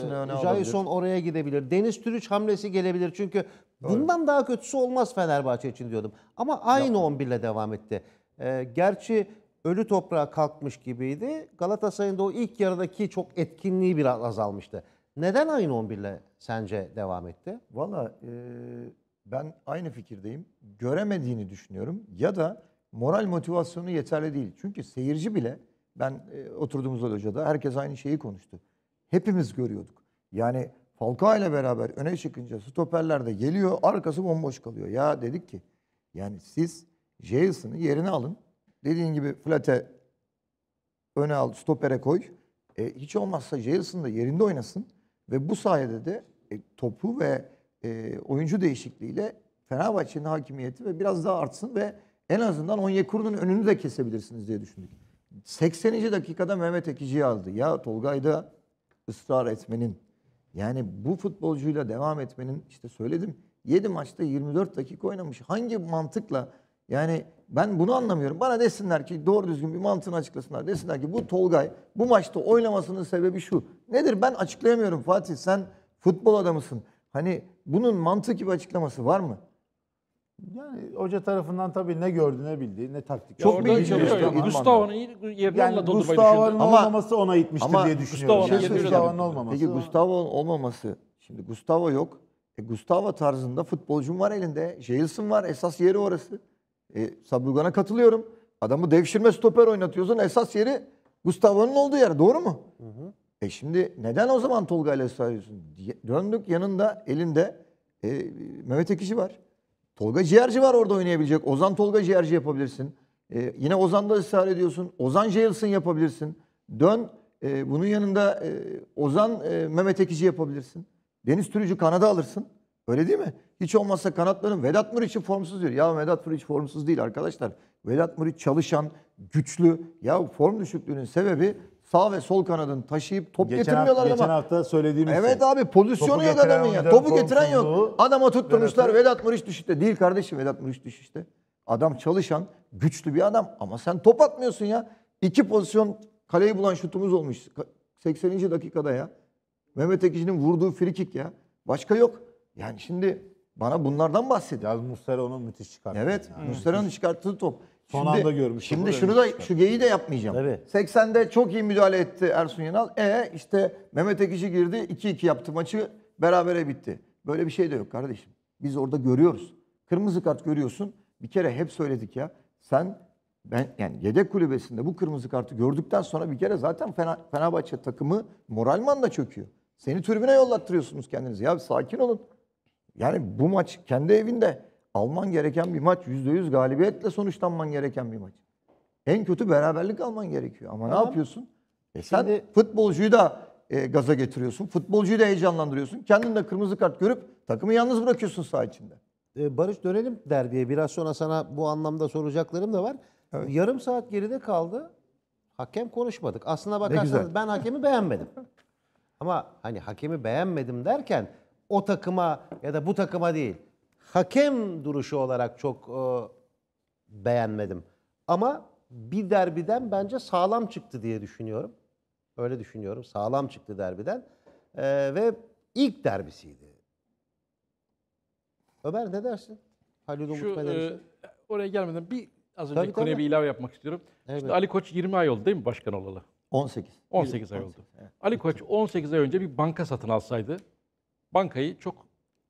Jason e, oraya gidebilir. Deniz Türüç hamlesi gelebilir. Çünkü Doğru. bundan daha kötüsü olmaz Fenerbahçe için diyordum. Ama aynı Yapma. 11 ile devam etti. E, gerçi ölü toprağa kalkmış gibiydi. Galatasaray'ın da o ilk yarıdaki çok etkinliği biraz azalmıştı. Neden aynı 11 ile sence devam etti? Valla e, ben aynı fikirdeyim. Göremediğini düşünüyorum ya da moral motivasyonu yeterli değil. Çünkü seyirci bile ben e, oturduğumuz hocada herkes aynı şeyi konuştu. Hepimiz görüyorduk. Yani Falcao ile beraber öne çıkınca stoperler de geliyor arkası bomboş kalıyor. Ya dedik ki yani siz Jason'ı yerine alın Dediğin gibi Flat'e öne al, stopere koy. E, hiç olmazsa Jailson da yerinde oynasın. Ve bu sayede de e, topu ve e, oyuncu değişikliğiyle Fenerbahçe'nin hakimiyeti ve biraz daha artsın ve en azından Onyekuru'nun önünü de kesebilirsiniz diye düşündük. 80. dakikada Mehmet Ekici'yi aldı. Ya Tolgay'da ısrar etmenin yani bu futbolcuyla devam etmenin işte söyledim 7 maçta 24 dakika oynamış. Hangi mantıkla yani ben bunu anlamıyorum. Bana desinler ki doğru düzgün bir mantığını açıklasınlar. Desinler ki bu Tolgay bu maçta oynamasının sebebi şu. Nedir ben açıklayamıyorum Fatih sen futbol adamısın. Hani bunun mantık gibi açıklaması var mı? Yani hoca tarafından tabii ne gördü ne bildi ne taktik. Çok mu iyi çalıştı? Gustavo'nun yerine yani Gustavo'nun olmaması ona itmiştir ama diye düşünüyorum. Gustavo'nun şey Gustavo olmaması. Peki Gustavo olmaması. Şimdi Gustavo yok. E, Gustavo tarzında futbolcum var elinde. Jailson var. Esas yeri orası. E, Sablugan'a katılıyorum. Adamı devşirme stoper oynatıyorsun. Esas yeri Gustavo'nun olduğu yer. Doğru mu? Hı hı. E şimdi neden o zaman Tolga ile ısrar Döndük yanında elinde e, Mehmet Ekici var. Tolga Ciğerci var orada oynayabilecek. Ozan Tolga Ciğerci yapabilirsin. E, yine Ozan'da ısrar ediyorsun. Ozan Jailson yapabilirsin. Dön e, bunun yanında e, Ozan e, Mehmet Ekici yapabilirsin. Deniz Türücü Kanada alırsın. Öyle değil mi? Hiç olmazsa kanatların Vedat Muriç'i formsuz diyor. Ya Vedat Muriç formsuz değil arkadaşlar. Vedat Muriç çalışan, güçlü. Ya form düşüklüğünün sebebi sağ ve sol kanadın taşıyıp top geçen getirmiyorlar hafta, ama. Geçen hafta söylediğimiz şey. Evet şey. abi pozisyonu yok adamın ya. Topu getiren yok. Adama tutturmuşlar Vedat, Vedat Muriç düşüşte. Değil kardeşim Vedat Muriç düşüşte. Adam çalışan, güçlü bir adam ama sen top atmıyorsun ya. İki pozisyon kaleyi bulan şutumuz olmuş. 80. dakikada ya. Mehmet Ekici'nin vurduğu frikik ya. Başka yok. Yani şimdi bana bunlardan bahsedin. Yaz onu müthiş çıkarttı. Evet. Yani. Muslera'nın çıkarttığı top. Son şimdi, anda görmüş. Şimdi şunu da çıkarttı. şu geyi de yapmayacağım. Tabii. 80'de çok iyi müdahale etti Ersun Yanal. E işte Mehmet Ekici girdi 2-2 yaptı maçı berabere bitti. Böyle bir şey de yok kardeşim. Biz orada görüyoruz. Kırmızı kart görüyorsun. Bir kere hep söyledik ya. Sen ben yani yedek kulübesinde bu kırmızı kartı gördükten sonra bir kere zaten Fena, Fenerbahçe takımı moralmanla çöküyor. Seni tribüne yollattırıyorsunuz kendinizi. Ya sakin olun. Yani bu maç kendi evinde alman gereken bir maç. %100 galibiyetle sonuçlanman gereken bir maç. En kötü beraberlik alman gerekiyor. Ama tamam. ne yapıyorsun? E sen Şimdi... futbolcuyu da e, gaza getiriyorsun. Futbolcuyu da heyecanlandırıyorsun. Kendin de kırmızı kart görüp takımı yalnız bırakıyorsun saha içinde. Ee, Barış dönelim derbiye. Biraz sonra sana bu anlamda soracaklarım da var. Evet. Yarım saat geride kaldı. Hakem konuşmadık. Aslına bakarsanız ben hakemi beğenmedim. Ama hani hakemi beğenmedim derken o takıma ya da bu takıma değil. Hakem duruşu olarak çok e, beğenmedim. Ama bir derbiden bence sağlam çıktı diye düşünüyorum. Öyle düşünüyorum. Sağlam çıktı derbiden. E, ve ilk derbisiydi. Ömer ne dersin? Halil Umut Şu, e, oraya gelmeden bir az önce tabii, konuya bir ilave yapmak istiyorum. Evet. Şimdi Ali Koç 20 ay oldu değil mi başkan olalı? 18. 18 ay oldu. evet. Ali Koç 18 ay önce bir banka satın alsaydı bankayı çok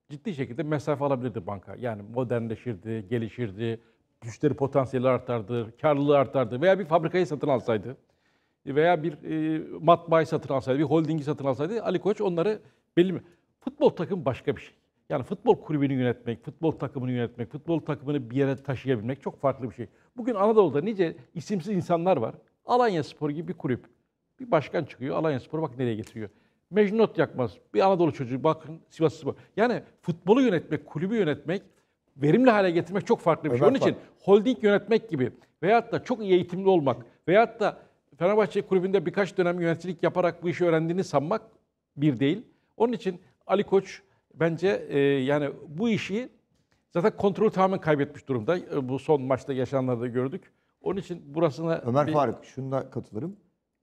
ciddi şekilde mesafe alabilirdi banka. Yani modernleşirdi, gelişirdi, müşteri potansiyeli artardı, karlılığı artardı veya bir fabrikayı satın alsaydı veya bir e, matbaayı satın alsaydı, bir holdingi satın alsaydı Ali Koç onları belli mi? Futbol takım başka bir şey. Yani futbol kulübünü yönetmek, futbol takımını yönetmek, futbol takımını bir yere taşıyabilmek çok farklı bir şey. Bugün Anadolu'da nice isimsiz insanlar var. Alanya Spor gibi bir kulüp. Bir başkan çıkıyor, Alanya Spor bak nereye getiriyor. Mecnunot yakmaz. Bir Anadolu çocuğu bakın Sivas Spor. Yani futbolu yönetmek, kulübü yönetmek, verimli hale getirmek çok farklı bir şey. Evet, Onun var. için holding yönetmek gibi veyahut da çok iyi eğitimli olmak veyahut da Fenerbahçe kulübünde birkaç dönem yöneticilik yaparak bu işi öğrendiğini sanmak bir değil. Onun için Ali Koç bence e, yani bu işi zaten kontrolü tamamen kaybetmiş durumda. E, bu son maçta yaşananları da gördük. Onun için burasına... Ömer bir... Faruk şununla katılırım.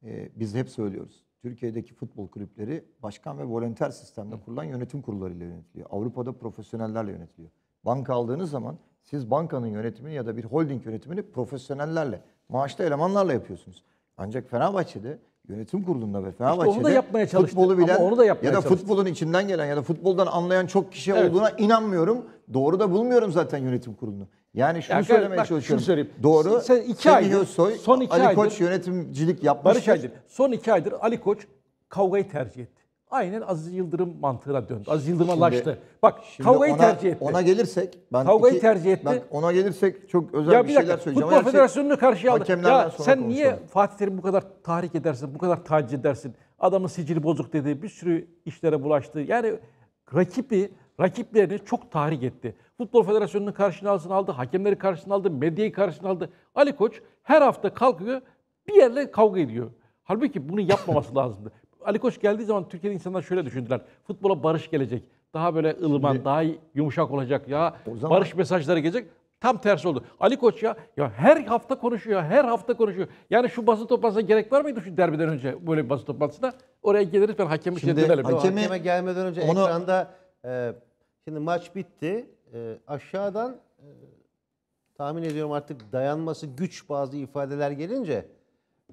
Ee, biz hep söylüyoruz. Türkiye'deki futbol kulüpleri başkan ve volonter sistemde kurulan yönetim kurullarıyla yönetiliyor. Avrupa'da profesyonellerle yönetiliyor. Banka aldığınız zaman siz bankanın yönetimini ya da bir holding yönetimini profesyonellerle, maaşlı elemanlarla yapıyorsunuz. Ancak Fenerbahçe'de yönetim kurulunda ve Fenerbahçe'de işte onu da yapmaya çalıştı. futbolu bilen Ama onu da yapmaya ya da çalıştı. futbolun içinden gelen ya da futboldan anlayan çok kişi evet. olduğuna inanmıyorum. Doğru da bulmuyorum zaten yönetim kurulunu. Yani şunu ya, söylemeye bak, çalışıyorum. Şunu Doğru. Sen, iki aydır, Soy, son iki Ali aydır, Koç yönetimcilik yapmış. Aydır. Son iki aydır Ali Koç kavgayı tercih etti. Aynen Aziz Yıldırım mantığına döndü. Aziz Yıldırım'alaştı. Bak şimdi kavgayı ona, tercih etti. Ona gelirsek ben kavgayı iki, tercih etti. Bak ona gelirsek çok özel ya bir, bir dakika, şeyler söyleyeceğim. Futbol Federasyonu'nu şey, karşıya aldı. Ya sen niye Fatih Terim bu kadar tahrik edersin, bu kadar taciz edersin? Adamın sicili bozuk dedi, bir sürü işlere bulaştı. Yani rakibi, rakiplerini çok tahrik etti. Futbol Federasyonu'nun karşına aldı, hakemleri karşısına aldı, medyayı karşısına aldı. Ali Koç her hafta kalkıyor bir yerle kavga ediyor. Halbuki bunu yapmaması lazımdı. Ali Koç geldiği zaman Türkiye'de insanlar şöyle düşündüler. Futbola barış gelecek. Daha böyle ılıman, Şimdi, daha yumuşak olacak ya. Zaman, barış mesajları gelecek. Tam tersi oldu. Ali Koç ya, ya her hafta konuşuyor, her hafta konuşuyor. Yani şu basın toplantısına gerek var mıydı şu derbiden önce böyle bir basın toplantısına? Oraya geliriz ben hakemi şimdi dönelim. Hakeme, hakeme gelmeden önce onu, ekranda e, şimdi maç bitti. E, aşağıdan e, tahmin ediyorum artık dayanması güç bazı ifadeler gelince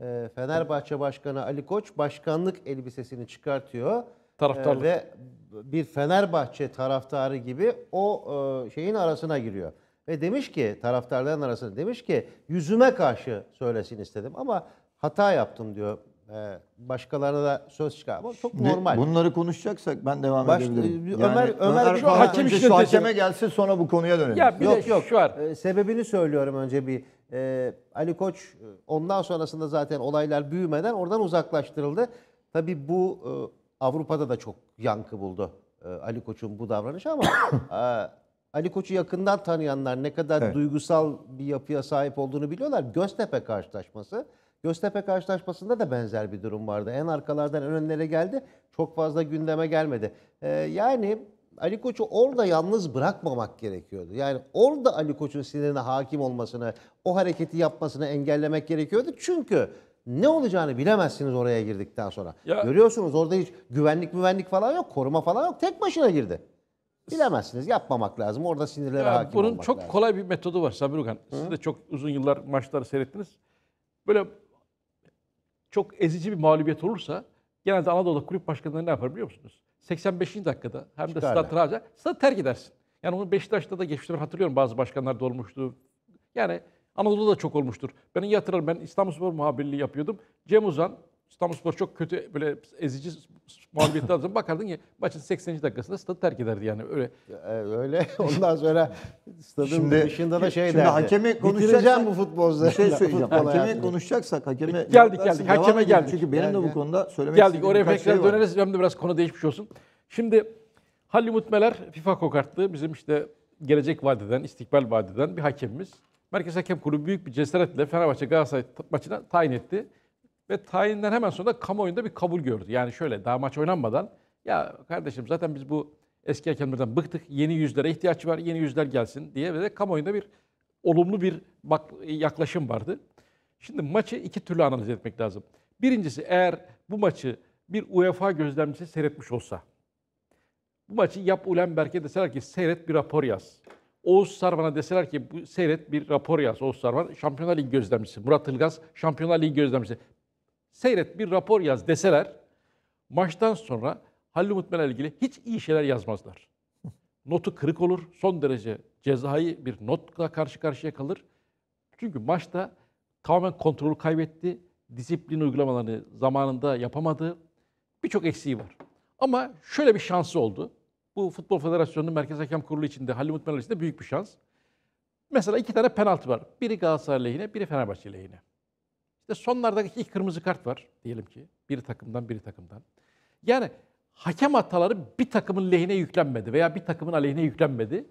e, Fenerbahçe Başkanı Ali Koç başkanlık elbisesini çıkartıyor. Taraftarlık. E, ve bir Fenerbahçe taraftarı gibi o e, şeyin arasına giriyor. Ve demiş ki taraftarların arasında demiş ki yüzüme karşı söylesin istedim ama hata yaptım diyor ee, başkalarına da söz çıkar, çıkarmak çok normal. Bunları konuşacaksak ben devam Baş, edebilirim. Ömer Ömer, Ömer şu hakim önce şu hakeme gelse sonra bu konuya döneriz. Ya bir yok de yok. Şu var. Ee, sebebini söylüyorum önce bir. Ee, Ali Koç ondan sonrasında zaten olaylar büyümeden oradan uzaklaştırıldı. Tabii bu e, Avrupa'da da çok yankı buldu. E, Ali Koç'un bu davranışı ama e, Ali Koç'u yakından tanıyanlar ne kadar evet. duygusal bir yapıya sahip olduğunu biliyorlar. Göztepe karşılaşması Göztepe karşılaşmasında da benzer bir durum vardı. En arkalardan ön önlere geldi. Çok fazla gündeme gelmedi. Ee, yani Ali Koç'u orada yalnız bırakmamak gerekiyordu. Yani orada Ali Koç'un sinirine hakim olmasını, o hareketi yapmasını engellemek gerekiyordu. Çünkü ne olacağını bilemezsiniz oraya girdikten sonra. Ya, Görüyorsunuz orada hiç güvenlik güvenlik falan yok, koruma falan yok. Tek başına girdi. Bilemezsiniz. Yapmamak lazım. Orada sinirlere ya, hakim bunun çok kolay bir metodu var Sabir Ukan. Siz de çok uzun yıllar maçları seyrettiniz. Böyle çok ezici bir mağlubiyet olursa genelde Anadolu'da kulüp başkanları ne yapar biliyor musunuz? 85. dakikada hem de Çıkarlar. stadı rahaca, stadı terk edersin. Yani onu Beşiktaş'ta da geçmişte hatırlıyorum bazı başkanlar da olmuştu. Yani Anadolu'da da çok olmuştur. Ben iyi ben İstanbul Spor muhabirliği yapıyordum. Cem Uzan Spor çok kötü böyle ezici mağlubiyetler aldı. Bakardın ki maçın 80. dakikasında stadı terk ederdi yani öyle. Ee, öyle. Ondan sonra stadın şimdi, dışında da şey şimdi derdi. hakeme konuşacağım bu futbolcuları. Bir şey söyleyeceğim. hakeme konuşacaksak hakeme geldik geldik. hakeme geldik. Çünkü benim yani, de bu konuda söylemek geldik. istediğim Oraya tekrar şey döneriz. Hem de biraz konu değişmiş olsun. Şimdi Halli Mutmeler FIFA kokarttı. Bizim işte gelecek vadeden, istikbal vadeden bir hakemimiz. Merkez Hakem Kurulu büyük bir cesaretle Fenerbahçe Galatasaray maçına tayin etti. Ve tayinden hemen sonra da kamuoyunda bir kabul gördü. Yani şöyle daha maç oynanmadan ya kardeşim zaten biz bu eski hakemlerden bıktık. Yeni yüzlere ihtiyaç var. Yeni yüzler gelsin diye ve de kamuoyunda bir olumlu bir bak, yaklaşım vardı. Şimdi maçı iki türlü analiz etmek lazım. Birincisi eğer bu maçı bir UEFA gözlemcisi seyretmiş olsa. Bu maçı Yap Ulenberg'e deseler ki seyret bir rapor yaz. Oğuz Sarvan'a deseler ki bu seyret bir rapor yaz Oğuz Sarvan. Şampiyonlar Ligi gözlemcisi. Murat Ilgaz Şampiyonlar Ligi gözlemcisi seyret bir rapor yaz deseler maçtan sonra Halil Umut Meler'le ilgili hiç iyi şeyler yazmazlar. Notu kırık olur. Son derece cezai bir notla karşı karşıya kalır. Çünkü maçta tamamen kontrolü kaybetti. Disiplin uygulamalarını zamanında yapamadı. Birçok eksiği var. Ama şöyle bir şansı oldu. Bu Futbol Federasyonu'nun Merkez Hakem Kurulu içinde, Halil Umut Meler için de büyük bir şans. Mesela iki tane penaltı var. Biri Galatasaray lehine, biri Fenerbahçe lehine. İşte sonlardaki iki kırmızı kart var diyelim ki. biri takımdan biri takımdan. Yani hakem hataları bir takımın lehine yüklenmedi veya bir takımın aleyhine yüklenmedi.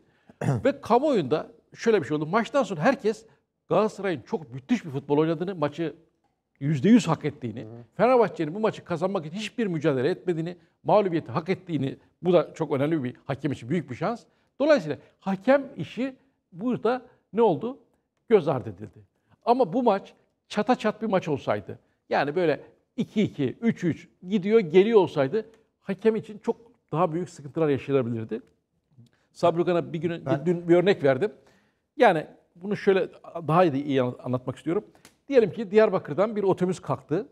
Ve kamuoyunda şöyle bir şey oldu. Maçtan sonra herkes Galatasaray'ın çok müthiş bir futbol oynadığını, maçı %100 hak ettiğini, Fenerbahçe'nin bu maçı kazanmak için hiçbir mücadele etmediğini, mağlubiyeti hak ettiğini, bu da çok önemli bir hakem için büyük bir şans. Dolayısıyla hakem işi burada ne oldu? Göz ardı edildi. Ama bu maç çata çat bir maç olsaydı. Yani böyle 2-2, 3-3 gidiyor geliyor olsaydı hakem için çok daha büyük sıkıntılar yaşanabilirdi. Sabrukan'a bir gün ben... dün bir örnek verdim. Yani bunu şöyle daha iyi anlatmak istiyorum. Diyelim ki Diyarbakır'dan bir otobüs kalktı.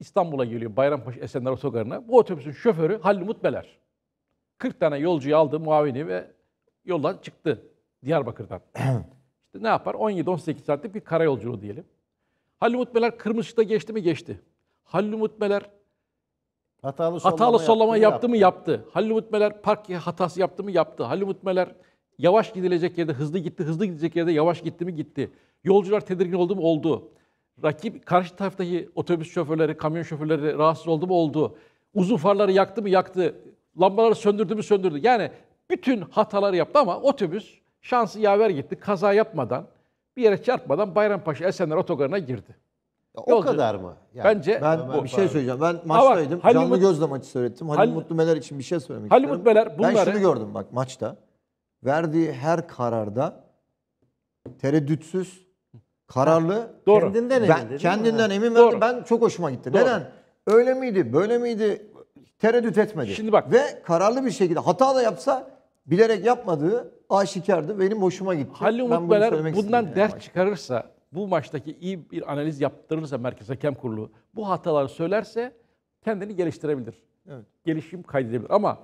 İstanbul'a geliyor Bayrampaşa Esenler Otogarı'na. Bu otobüsün şoförü Halil Mutbeler. 40 tane yolcuyu aldı muavini ve yoldan çıktı Diyarbakır'dan. işte ne yapar? 17-18 saatlik bir karayolculuğu diyelim. Halil Mutmeler kırmızı ışıkta geçti mi? Geçti. Halil Mutmeler hatalı sollama, hatalı sollama yaptı, yaptı mı? Yaptı. Halil Mutmeler park hatası yaptı mı? Yaptı. Halil Mutmeler yavaş gidilecek yerde hızlı gitti, hızlı gidecek yerde yavaş gitti mi? Gitti. Yolcular tedirgin oldu mu? Oldu. Rakip karşı taraftaki otobüs şoförleri, kamyon şoförleri rahatsız oldu mu? Oldu. Uzun farları yaktı mı? Yaktı. Lambaları söndürdü mü? Söndürdü. Yani bütün hataları yaptı ama otobüs şansı yaver gitti. Kaza yapmadan bir yere çarpmadan Bayrampaşa Esenler Otogarı'na girdi. o Yolcu. kadar mı? Yani Bence ben, bu. bir şey söyleyeceğim. Ben maçtaydım. Bak, Canlı gözle maçı seyrettim. Halil, Halil Mutlu Meler için bir şey söylemek Halil istiyorum. Halil Mutlu Meler bunları... Ben şunu gördüm bak maçta. Verdiği her kararda tereddütsüz, kararlı, Doğru. kendinden emin. Kendinden emin. Doğru. Ben çok hoşuma gitti. Doğru. Neden? Öyle miydi, böyle miydi? Tereddüt etmedi. Şimdi bak. Ve kararlı bir şekilde hata da yapsa bilerek yapmadığı aşikardı. Benim hoşuma gitti. Halil Umut Beler bundan ders yani. çıkarırsa, bu maçtaki iyi bir analiz yaptırırsa Merkez Hakem Kurulu bu hataları söylerse kendini geliştirebilir. Evet. Gelişim kaydedebilir. Ama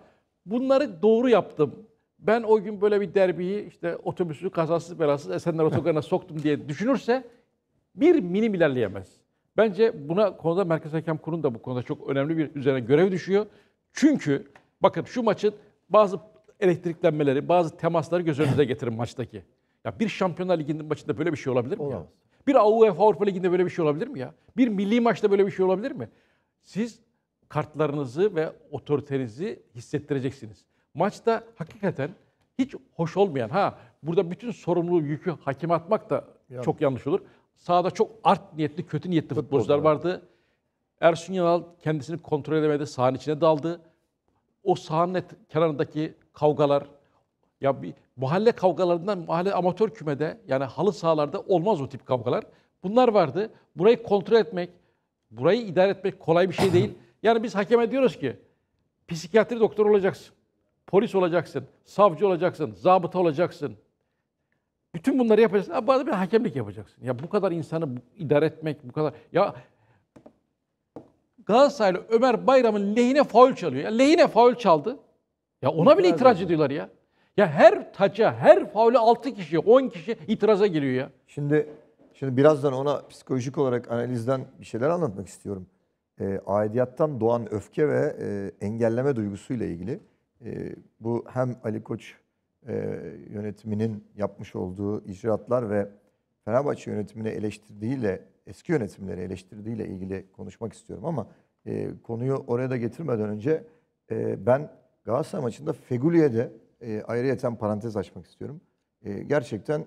bunları doğru yaptım. Ben o gün böyle bir derbiyi işte otobüsü kazasız belasız Esenler Otogarı'na soktum diye düşünürse bir milim ilerleyemez. Bence buna konuda Merkez Hakem Kurulu da bu konuda çok önemli bir üzerine görev düşüyor. Çünkü bakın şu maçın bazı elektriklenmeleri, bazı temasları göz önünüze getirin maçtaki. Ya bir Şampiyonlar Ligi'nin maçında böyle bir şey olabilir mi? Olamaz. Ya? Bir UEFA Avrupa Ligi'nde böyle bir şey olabilir mi ya? Bir milli maçta böyle bir şey olabilir mi? Siz kartlarınızı ve otoritenizi hissettireceksiniz. Maçta hakikaten hiç hoş olmayan ha burada bütün sorumluluğu yükü hakime atmak da yani. çok yanlış olur. Sahada çok art niyetli, kötü niyetli Futbol futbolcular abi. vardı. Ersun Yanal kendisini kontrol edemedi, sahanın içine daldı. O sahanın kenarındaki kavgalar, ya bir mahalle kavgalarından mahalle amatör kümede yani halı sahalarda olmaz o tip kavgalar. Bunlar vardı. Burayı kontrol etmek, burayı idare etmek kolay bir şey değil. Yani biz hakeme diyoruz ki psikiyatri doktor olacaksın, polis olacaksın, savcı olacaksın, zabıta olacaksın. Bütün bunları yapacaksın. Ha, bazen bir hakemlik yapacaksın. Ya bu kadar insanı idare etmek, bu kadar... Ya Galatasaraylı Ömer Bayram'ın lehine faul çalıyor. Ya lehine faul çaldı. Ya ona bile itiraz ediyorlar ya. Ya her taça, her faulü 6 kişi, 10 kişi itiraza giriyor ya. Şimdi şimdi birazdan ona psikolojik olarak analizden bir şeyler anlatmak istiyorum. E, aidiyattan doğan öfke ve e, engelleme duygusuyla ilgili e, bu hem Ali Koç e, yönetiminin yapmış olduğu icraatlar ve Fenerbahçe yönetimini eleştirdiğiyle, eski yönetimleri eleştirdiğiyle ilgili konuşmak istiyorum ama e, konuyu oraya da getirmeden önce e, ben Galatasaray maçında Fegüli'ye de e, ayrıyeten parantez açmak istiyorum. E, gerçekten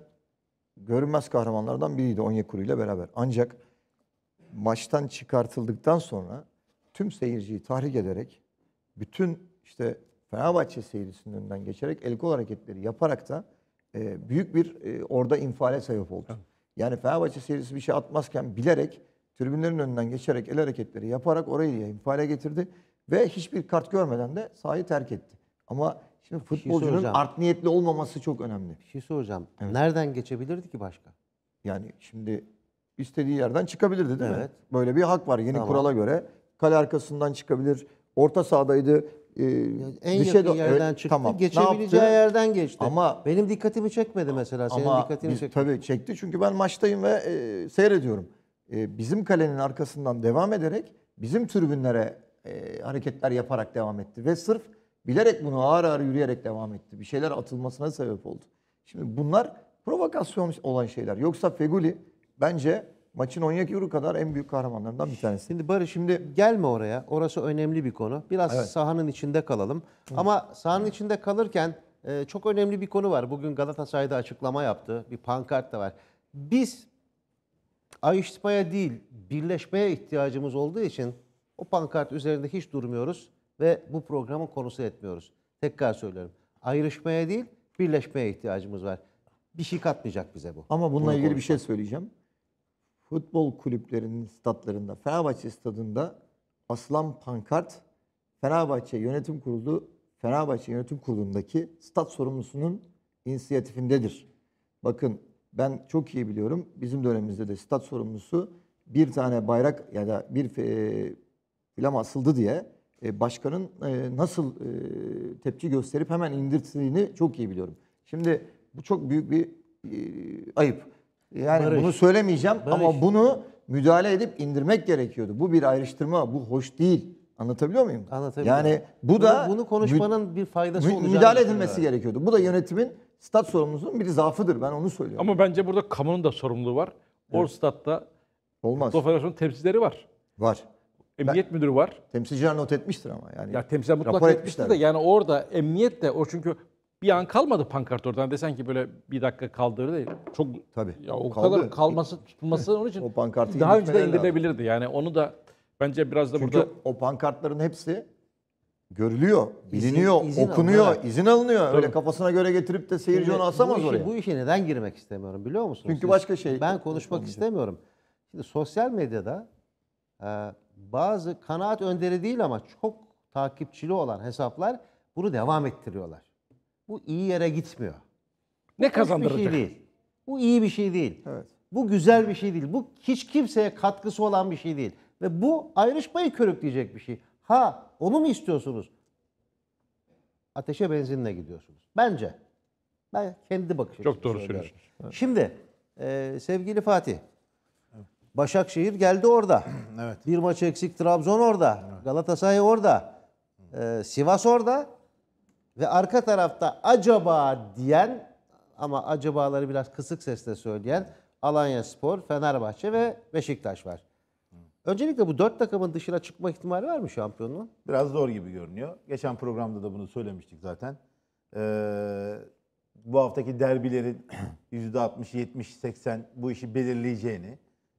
görünmez kahramanlardan biriydi Onyekuru ile beraber. Ancak maçtan çıkartıldıktan sonra tüm seyirciyi tahrik ederek bütün işte Fenerbahçe seyircisinin önünden geçerek el kol hareketleri yaparak da e, büyük bir e, orada infiale sebep oldu. Evet. Yani Fenerbahçe seyircisi bir şey atmazken bilerek tribünlerin önünden geçerek el hareketleri yaparak orayı infiale getirdi. Ve hiçbir kart görmeden de sahayı terk etti. Ama şimdi şey futbolcunun şey art niyetli olmaması çok önemli. Bir şey soracağım. Evet. Nereden geçebilirdi ki başka? Yani şimdi istediği yerden çıkabilirdi değil evet. mi? Böyle bir hak var yeni tamam. kurala göre. Kale arkasından çıkabilir. Orta sahadaydı. E, ee, yani en şey yakın yerden evet, çıktı. Tamam. Geçebileceği yerden geçti. Ama benim dikkatimi çekmedi mesela. Senin ama dikkatini biz, çekti. Tabii çekti çünkü ben maçtayım ve e, seyrediyorum. E, bizim kalenin arkasından devam ederek bizim tribünlere e, hareketler yaparak devam etti. Ve sırf bilerek bunu ağır ağır yürüyerek devam etti. Bir şeyler atılmasına sebep oldu. Şimdi bunlar provokasyon olan şeyler. Yoksa Feguli bence maçın Onyekuru kadar en büyük kahramanlarından bir tanesi. Şimdi Barış şimdi gelme oraya. Orası önemli bir konu. Biraz evet. sahanın içinde kalalım. Hı. Ama sahanın Hı. içinde kalırken e, çok önemli bir konu var. Bugün Galatasaray'da açıklama yaptı. Bir pankart da var. Biz ayrışmaya değil birleşmeye ihtiyacımız olduğu için o pankart üzerinde hiç durmuyoruz ve bu programın konusu etmiyoruz. Tekrar söylüyorum. Ayrışmaya değil, birleşmeye ihtiyacımız var. Bir şey katmayacak bize bu. Ama bununla ilgili bir şey söyleyeceğim. Futbol kulüplerinin statlarında, Fenerbahçe stadında asılan pankart Fenerbahçe Yönetim Kurulu, Fenerbahçe Yönetim Kurulu'ndaki stat sorumlusunun inisiyatifindedir. Bakın ben çok iyi biliyorum. Bizim dönemimizde de stat sorumlusu bir tane bayrak ya da bir Hülem asıldı diye e, başkanın e, nasıl e, tepki gösterip hemen indirttiğini çok iyi biliyorum. Şimdi bu çok büyük bir e, ayıp. Yani Barış. bunu söylemeyeceğim Barış. ama bunu müdahale edip indirmek gerekiyordu. Bu bir ayrıştırma, bu hoş değil. Anlatabiliyor muyum? Anlatabiliyorum. Yani bu da bunu, konuşmanın bir faydası mü, olacağını müdahale edilmesi yani. gerekiyordu. Bu da yönetimin stat sorumluluğunun bir zaafıdır. Ben onu söylüyorum. Ama bence burada kamunun da sorumluluğu var. Evet. Orstat'ta Olmaz. Futbol temsilcileri var. Var. Emniyet ben, müdürü var. Temsilciler not etmiştir ama yani. Ya temsilciler mutlaka etmiştir de yani orada emniyet de o çünkü bir an kalmadı pankart oradan hani desen ki böyle bir dakika kaldırdı değil. Çok tabii. Ya o kaldı. kadar kalması tutması onun için o pankartı daha önce de indirilebilirdi. Lazım. Yani onu da bence biraz da Çünkü burada o pankartların hepsi görülüyor, biliniyor, izin, izin okunuyor, alınıyor. izin alınıyor. Tabii. Öyle kafasına göre getirip de seyirci Şimdi, onu asamaz bu işi, oraya. Bu işe neden girmek istemiyorum biliyor musunuz? Çünkü Siz, başka şey. Ben konuşmak istemiyorum. Şimdi sosyal medyada e, bazı kanaat önderi değil ama çok takipçili olan hesaplar bunu devam ettiriyorlar. Bu iyi yere gitmiyor. Ne kazandıracak? Hiçbir şey değil. Bu iyi bir şey değil. Evet. Bu güzel bir şey değil. Bu hiç kimseye katkısı olan bir şey değil. Ve bu ayrışmayı körükleyecek bir şey. Ha onu mu istiyorsunuz? Ateşe benzinle gidiyorsunuz. Bence. Ben kendi bakış açımdan. Çok doğru söylüyorsunuz. Evet. Şimdi e, sevgili Fatih, Başakşehir geldi orada. evet. Bir maç eksik Trabzon orada. Evet. Galatasaray orada. Ee, Sivas orada. Ve arka tarafta acaba diyen ama acabaları biraz kısık sesle söyleyen Alanya Spor, Fenerbahçe ve Beşiktaş var. Öncelikle bu dört takımın dışına çıkma ihtimali var mı şampiyonluğun? Biraz zor gibi görünüyor. Geçen programda da bunu söylemiştik zaten. Ee, bu haftaki derbilerin %60, 70, 80 bu işi belirleyeceğini,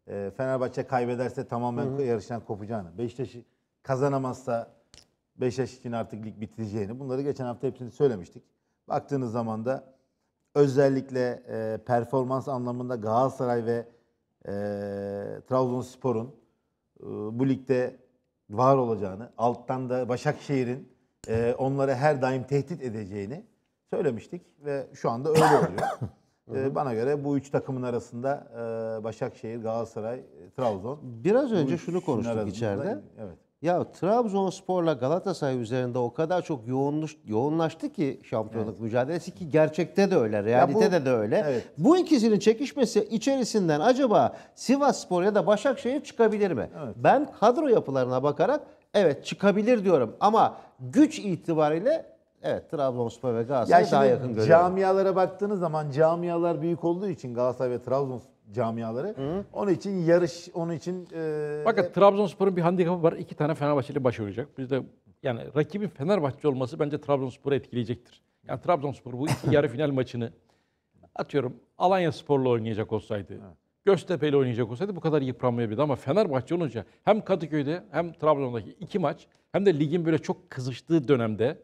ee, Fenerbahçe kaybederse tamamen hı hı. yarıştan kopacağını, Beşiktaş kazanamazsa Beşiktaş için artık lig biteceğini bunları geçen hafta hepsini söylemiştik. Baktığınız zaman da özellikle e, performans anlamında Galatasaray ve e, Trabzonspor'un e, bu ligde var olacağını, alttan da Başakşehir'in e, onları her daim tehdit edeceğini söylemiştik ve şu anda öyle oluyor. Hı hı. Ee, bana göre bu üç takımın arasında e, Başakşehir, Galatasaray, e, Trabzon. Biraz önce bu şunu konuştuk içeride. Evet. Ya Trabzonspor'la Galatasaray üzerinde o kadar çok yoğunluş, yoğunlaştı ki şampiyonluk evet. mücadelesi ki gerçekte de öyle, realitede bu, de öyle. Evet. Bu ikisinin çekişmesi içerisinden acaba Sivasspor ya da Başakşehir çıkabilir mi? Evet. Ben kadro yapılarına bakarak evet çıkabilir diyorum ama güç itibariyle Evet Trabzonspor ve Galatasaray ya daha yakın görüyorum. Camialara baktığınız zaman camialar büyük olduğu için Galatasaray ve Trabzonspor camiaları. Hı. Onun için yarış, onun için... E, Fakat e, Trabzonspor'un bir handikapı var. iki tane Fenerbahçeli baş olacak. Biz de yani rakibin Fenerbahçe olması bence Trabzonspor'u etkileyecektir. Yani Trabzonspor bu iki yarı final maçını atıyorum Alanya Spor'la oynayacak olsaydı, evet. Göztepe'yle oynayacak olsaydı bu kadar yıpranmayabilirdi. Ama Fenerbahçe olunca hem Kadıköy'de hem Trabzon'daki iki maç hem de ligin böyle çok kızıştığı dönemde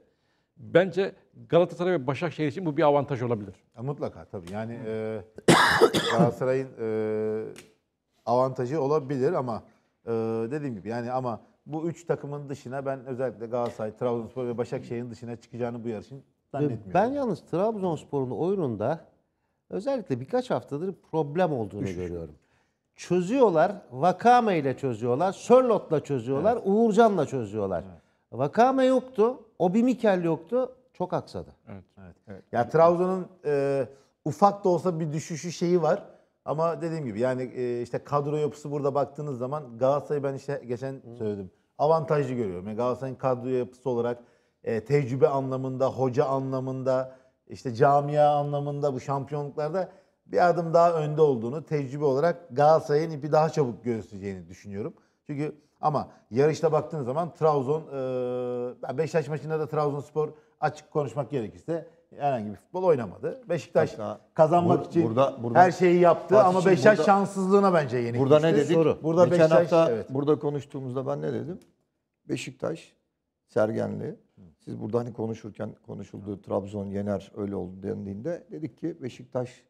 Bence Galatasaray ve Başakşehir için bu bir avantaj olabilir. mutlaka tabii. Yani e, Galatasaray'ın e, avantajı olabilir ama e, dediğim gibi yani ama bu üç takımın dışına ben özellikle Galatasaray, Trabzonspor ve Başakşehir'in dışına çıkacağını bu yarışın zannetmiyorum. Ben yalnız Trabzonspor'un oyununda özellikle birkaç haftadır problem olduğunu üç. görüyorum. Çözüyorlar, Vakame ile çözüyorlar, Sörlot'la çözüyorlar, evet. Uğurcan'la çözüyorlar. Evet. Vakame yoktu. O bir Mikel yoktu. Çok aksadı. Evet. evet. evet. Ya Trabzon'un e, ufak da olsa bir düşüşü şeyi var. Ama dediğim gibi yani e, işte kadro yapısı burada baktığınız zaman Galatasaray'ı ben işte geçen Hı. söyledim. Avantajlı görüyorum. Yani Galatasaray'ın kadro yapısı olarak e, tecrübe anlamında, hoca anlamında, işte camia anlamında bu şampiyonluklarda bir adım daha önde olduğunu, tecrübe olarak Galatasaray'ın ipi daha çabuk göğüsleyeceğini düşünüyorum. Çünkü ama yarışta baktığın zaman Trabzon, e, Beşiktaş maçında da Trabzonspor açık konuşmak gerekirse herhangi bir futbol oynamadı. Beşiktaş Hatta kazanmak bur, için burada, burada, her şeyi yaptı ama Beşiktaş burada, şanssızlığına bence yenildi. Burada ne dedik? Soru. Burada Geçen Beşiktaş, hafta evet. burada konuştuğumuzda ben ne dedim? Beşiktaş, Sergenli. Siz burada hani konuşurken konuşuldu Trabzon yener öyle oldu dendiğinde dedik ki Beşiktaş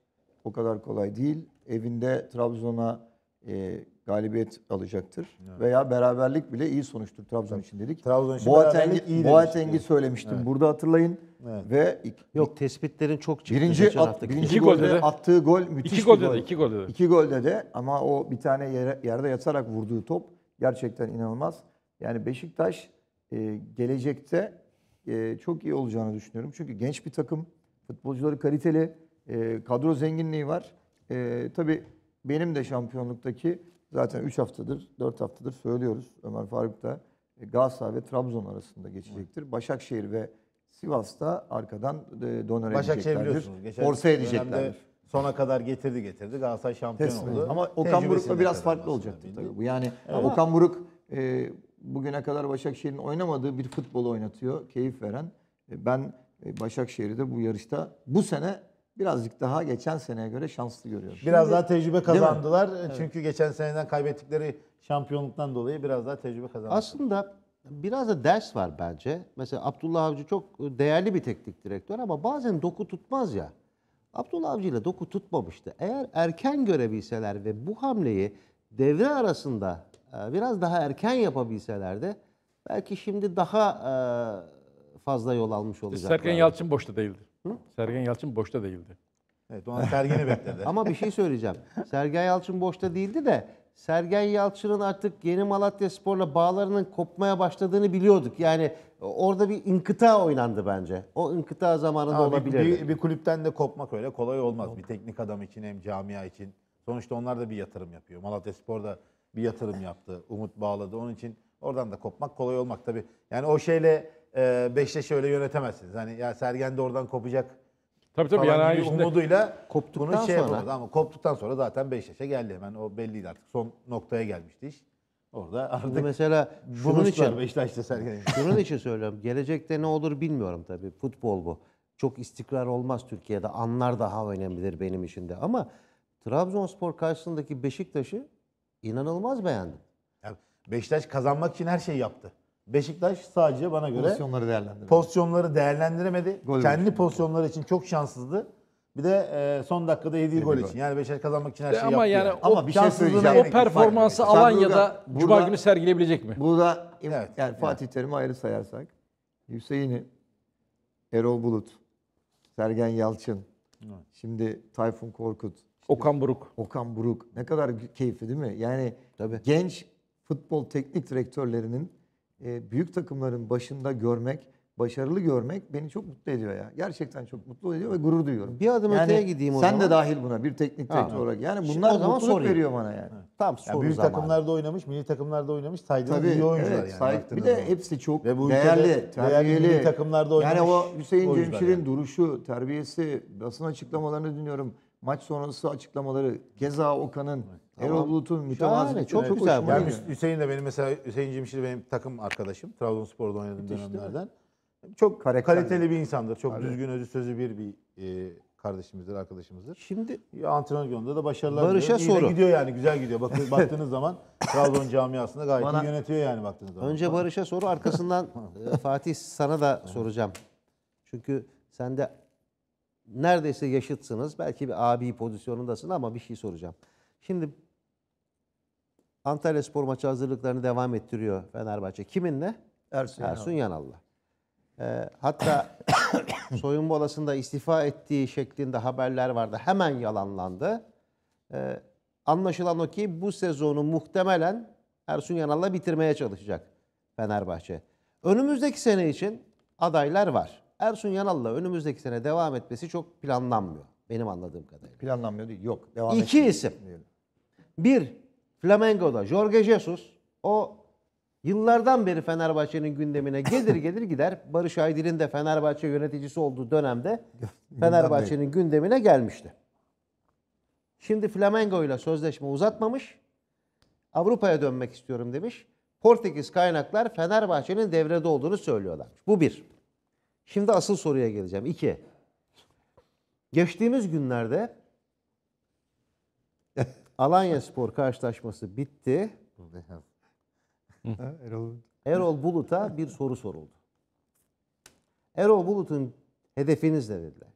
o kadar kolay değil. Evinde Trabzon'a e, galibiyet alacaktır. Evet. Veya beraberlik bile iyi sonuçtur Trabzon için dedik. Trabzon için Boateng'i, iyi Boateng'i söylemiştim. Evet. Burada hatırlayın. Evet. Ve iki, yok tespitlerin çok çıktı. Birinci, at, birinci iki golde, golde de. attığı gol müthiş İki golde bir gol. De, iki golde de. İki golde de ama o bir tane yere, yerde yatarak vurduğu top gerçekten inanılmaz. Yani Beşiktaş e, gelecekte e, çok iyi olacağını düşünüyorum. Çünkü genç bir takım, futbolcuları kaliteli, e, kadro zenginliği var. E, tabii benim de şampiyonluktaki zaten 3 haftadır, 4 haftadır söylüyoruz. Ömer Faruk da e, Galatasaray ve Trabzon arasında geçecektir. Başakşehir ve Sivas da arkadan e, donör Başakşehir biliyorsunuz. Geçen Orsa edeceklerdir. Sona kadar getirdi getirdi. Galatasaray şampiyon Teslim. oldu. Ama Okan Buruk'la biraz farklı olacaktı tabii bu. Yani Ama... Okan Buruk e, bugüne kadar Başakşehir'in oynamadığı bir futbol oynatıyor. Keyif veren. E, ben e, Başakşehir'i de bu yarışta bu sene birazcık daha geçen seneye göre şanslı görüyorum. Biraz Şimdi, daha tecrübe kazandılar. Çünkü evet. geçen seneden kaybettikleri şampiyonluktan dolayı biraz daha tecrübe kazandılar. Aslında biraz da ders var bence. Mesela Abdullah Avcı çok değerli bir teknik direktör ama bazen doku tutmaz ya. Abdullah Avcı ile doku tutmamıştı. Eğer erken görebilseler ve bu hamleyi devre arasında e, biraz daha erken yapabilseler belki şimdi daha e, fazla yol almış olacaklar. Serkan Yalçın boşta değildi. Sergen Yalçın boşta değildi. Evet, Doğan Sergen'i bekledi. Ama bir şey söyleyeceğim. Sergen Yalçın boşta değildi de Sergen Yalçın'ın artık yeni Malatya Spor'la bağlarının kopmaya başladığını biliyorduk. Yani orada bir inkıta oynandı bence. O inkıta zamanında Abi, olabilir. Bir, bir kulüpten de kopmak öyle kolay olmaz. Yok. Bir teknik adam için hem camia için. Sonuçta onlar da bir yatırım yapıyor. Malatya Spor da bir yatırım yaptı. Umut bağladı. Onun için oradan da kopmak kolay olmak tabii. Yani o şeyle e, Beşiktaş'ı öyle yönetemezsiniz. Hani ya Sergen de oradan kopacak tabii, tabii, falan yani gibi umuduyla koptuktan bunu şey sonra- Ama koptuktan sonra zaten Beşiktaş'a geldi hemen. O belliydi artık. Son noktaya gelmişti iş. Orada artık mesela bunun için Beşiktaş'ta Sergen'i. Bunun için söylüyorum. Gelecekte ne olur bilmiyorum tabii. Futbol bu. Çok istikrar olmaz Türkiye'de. Anlar daha önemlidir benim için de. Ama Trabzonspor karşısındaki Beşiktaş'ı inanılmaz beğendim. Yani Beşiktaş kazanmak için her şeyi yaptı. Beşiktaş sadece bana göre pozisyonları değerlendiremedi. Pozisyonları değerlendiremedi. Gol Kendi olmuş. pozisyonları için çok şanssızdı. Bir de e, son dakikada yediği gol, gol için. Yani Beşiktaş kazanmak için her e, şeyi yaptı. Ama yani, O, ama bir şey söyleyeceğim. O performansı farklı. Alanya'da burada, Cuma günü sergilebilecek mi? Burada evet, yani evet. Fatih Terim'i ayrı sayarsak Hüseyin'i, Erol Bulut, Sergen Yalçın, şimdi Tayfun Korkut, işte Okan Buruk. Okan Buruk. Ne kadar keyifli değil mi? Yani Tabii. genç futbol teknik direktörlerinin ee, büyük takımların başında görmek, başarılı görmek beni çok mutlu ediyor ya. Gerçekten çok mutlu ediyor ve gurur duyuyorum. Bir adım yani öteye gideyim o sen zaman. Sen de dahil buna bir teknik direktör olarak. Yani bunlar Şimdi o zaman mutluluk sorayım. veriyor bana yani. Evet. Tam soru yani büyük zamanı. takımlarda oynamış, milli takımlarda oynamış saydığınız iyi oyuncular evet, yani. Say, bir de zaman. hepsi çok ve bu değerli, terbiyeli. Değerli milli takımlarda oynamış. Yani o Hüseyin o Cemşir'in yani. duruşu, terbiyesi, basın açıklamalarını dinliyorum. Maç sonrası açıklamaları, Geza Okan'ın evet Erol tamam. Bulut'un mütevazı çok, güzel. Yani Hüseyin de benim mesela Hüseyin Cemşir benim takım arkadaşım. Trabzonspor'da oynadığım Müthiş, dönemlerden. Çok Karakterli. kaliteli bir insandır. Çok Aynen. düzgün özü sözü bir bir e, kardeşimizdir, arkadaşımızdır. Şimdi ya antrenör yolunda da başarılar Barış'a soru. gidiyor yani güzel gidiyor. Bak, baktığınız zaman Trabzon camiasında gayet Bana, iyi yönetiyor yani baktığınız zaman. Önce Barış'a soru arkasından e, Fatih sana da soracağım. Çünkü sen de neredeyse yaşıtsınız. Belki bir abi pozisyonundasın ama bir şey soracağım. Şimdi Antalya Spor maçı hazırlıklarını devam ettiriyor Fenerbahçe. Kiminle? Ersun, Ersun Yanal'la. Ee, hatta soyunma odasında istifa ettiği şeklinde haberler vardı. Hemen yalanlandı. Ee, anlaşılan o ki bu sezonu muhtemelen Ersun Yanal'la bitirmeye çalışacak Fenerbahçe. Önümüzdeki sene için adaylar var. Ersun Yanal'la önümüzdeki sene devam etmesi çok planlanmıyor. Benim anladığım kadarıyla. Planlanmıyor değil. Yok. Devam İki etmiyor. isim. Bir, Flamengo'da Jorge Jesus o yıllardan beri Fenerbahçe'nin gündemine gelir gelir gider. Barış Aydil'in de Fenerbahçe yöneticisi olduğu dönemde Fenerbahçe'nin gündemine gelmişti. Şimdi Flamengo ile sözleşme uzatmamış. Avrupa'ya dönmek istiyorum demiş. Portekiz kaynaklar Fenerbahçe'nin devrede olduğunu söylüyorlar. Bu bir. Şimdi asıl soruya geleceğim. İki. Geçtiğimiz günlerde Alanya Spor karşılaşması bitti. Erol Bulut'a bir soru soruldu. Erol Bulut'un hedefiniz ne dediler.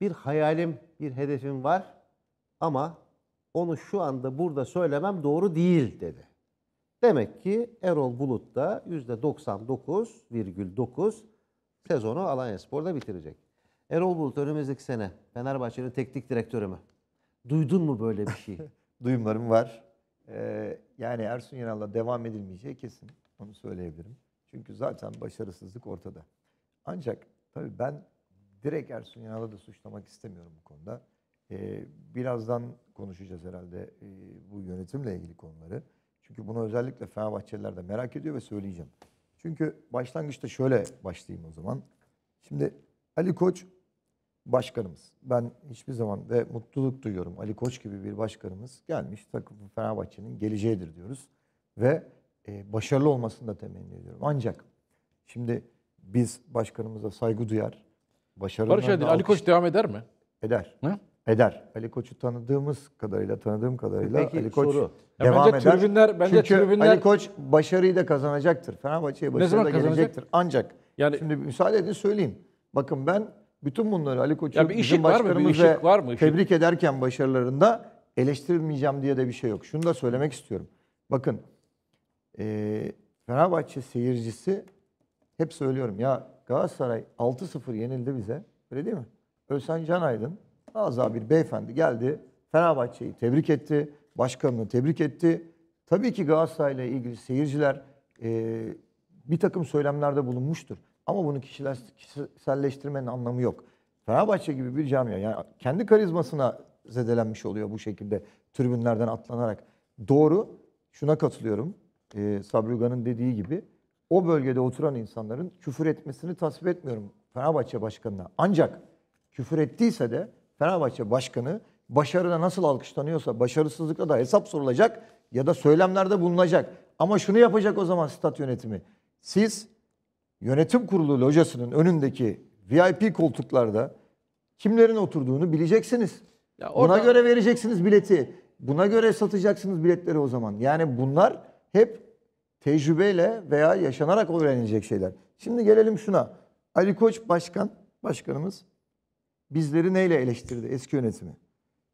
Bir hayalim, bir hedefim var ama onu şu anda burada söylemem doğru değil dedi. Demek ki Erol Bulut da %99,9 sezonu Alanya Spor'da bitirecek. Erol Bulut önümüzdeki sene Fenerbahçe'nin teknik direktörü mü? Duydun mu böyle bir şey? Duyumlarım var. Ee, yani Ersun Yanal'la devam edilmeyeceği kesin. Onu söyleyebilirim. Çünkü zaten başarısızlık ortada. Ancak tabii ben direkt Ersun Yanal'ı da suçlamak istemiyorum bu konuda. Ee, birazdan konuşacağız herhalde e, bu yönetimle ilgili konuları. Çünkü bunu özellikle Fenerbahçeliler de merak ediyor ve söyleyeceğim. Çünkü başlangıçta şöyle başlayayım o zaman. Şimdi Ali Koç başkanımız. Ben hiçbir zaman ve mutluluk duyuyorum. Ali Koç gibi bir başkanımız gelmiş Takım Fenerbahçe'nin geleceğidir diyoruz. Ve e, başarılı olmasını da temenni ediyorum. Ancak şimdi biz başkanımıza saygı duyar. Başarılı Barış Aydın, Ali Koç devam eder mi? Eder. Ne? Eder. Ali Koç'u tanıdığımız kadarıyla, tanıdığım kadarıyla Peki, Ali Koç soru. devam bence eder. Tribünler, bence Çünkü tribünler... Ali Koç başarıyı da kazanacaktır. Fenerbahçe'ye başarı da gelecektir. Ancak yani... şimdi müsaade edin söyleyeyim. Bakın ben bütün bunları Ali Koç'un ya bir bizim başkanımız var mı? var mı? tebrik ederken başarılarında eleştirilmeyeceğim diye de bir şey yok. Şunu da söylemek istiyorum. Bakın e, Fenerbahçe seyircisi hep söylüyorum ya Galatasaray 6-0 yenildi bize. Öyle değil mi? Özhan canaydın. Aydın bir beyefendi geldi. Fenerbahçe'yi tebrik etti. Başkanını tebrik etti. Tabii ki Galatasaray'la ilgili seyirciler e, bir takım söylemlerde bulunmuştur. Ama bunu kişiselleştirmenin anlamı yok. Fenerbahçe gibi bir camia yani kendi karizmasına zedelenmiş oluyor bu şekilde tribünlerden atlanarak. Doğru şuna katılıyorum e, ee, Sabruga'nın dediği gibi o bölgede oturan insanların küfür etmesini tasvip etmiyorum Fenerbahçe başkanına. Ancak küfür ettiyse de Fenerbahçe başkanı başarıda nasıl alkışlanıyorsa başarısızlıkla da hesap sorulacak ya da söylemlerde bulunacak. Ama şunu yapacak o zaman stat yönetimi. Siz yönetim kurulu locasının önündeki VIP koltuklarda kimlerin oturduğunu bileceksiniz. Ya orada... Buna göre vereceksiniz bileti. Buna göre satacaksınız biletleri o zaman. Yani bunlar hep tecrübeyle veya yaşanarak öğrenilecek şeyler. Şimdi gelelim şuna. Ali Koç başkan, başkanımız bizleri neyle eleştirdi eski yönetimi?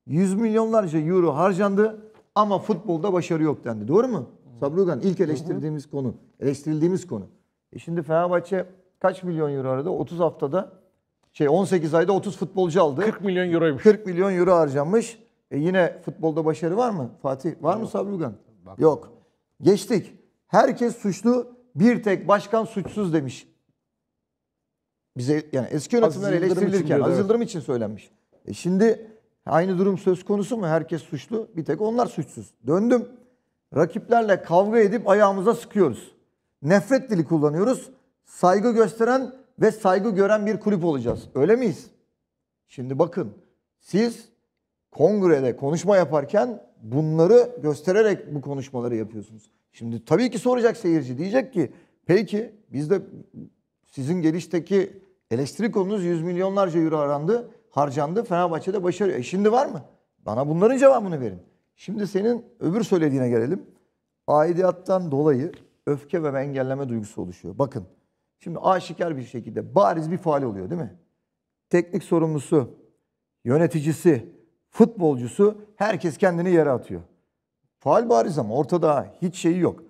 Yüz milyonlarca euro harcandı ama futbolda başarı yok dendi. Doğru mu? Sabrugan ilk eleştirdiğimiz konu, eleştirildiğimiz konu. E şimdi Fenerbahçe kaç milyon euro aradı? 30 haftada şey 18 ayda 30 futbolcu aldı. 40 milyon euroymuş. 40 milyon euro harcanmış. E yine futbolda başarı var mı Fatih? Var Yok. mı Sabri Bak. Yok. Geçtik. Herkes suçlu, bir tek başkan suçsuz demiş. Bize yani eski yönetimler Aziz eleştirilirken Aziz Yıldırım için söylenmiş. E şimdi aynı durum söz konusu mu? Herkes suçlu, bir tek onlar suçsuz. Döndüm. Rakiplerle kavga edip ayağımıza sıkıyoruz nefret dili kullanıyoruz. Saygı gösteren ve saygı gören bir kulüp olacağız. Öyle miyiz? Şimdi bakın siz kongrede konuşma yaparken bunları göstererek bu konuşmaları yapıyorsunuz. Şimdi tabii ki soracak seyirci diyecek ki peki biz de sizin gelişteki eleştiri konunuz yüz milyonlarca euro arandı, harcandı. Fenerbahçe'de başarı. E şimdi var mı? Bana bunların cevabını verin. Şimdi senin öbür söylediğine gelelim. Aidiyattan dolayı öfke ve engelleme duygusu oluşuyor. Bakın şimdi aşikar bir şekilde bariz bir faal oluyor değil mi? Teknik sorumlusu, yöneticisi, futbolcusu herkes kendini yere atıyor. Faal bariz ama ortada hiç şeyi yok.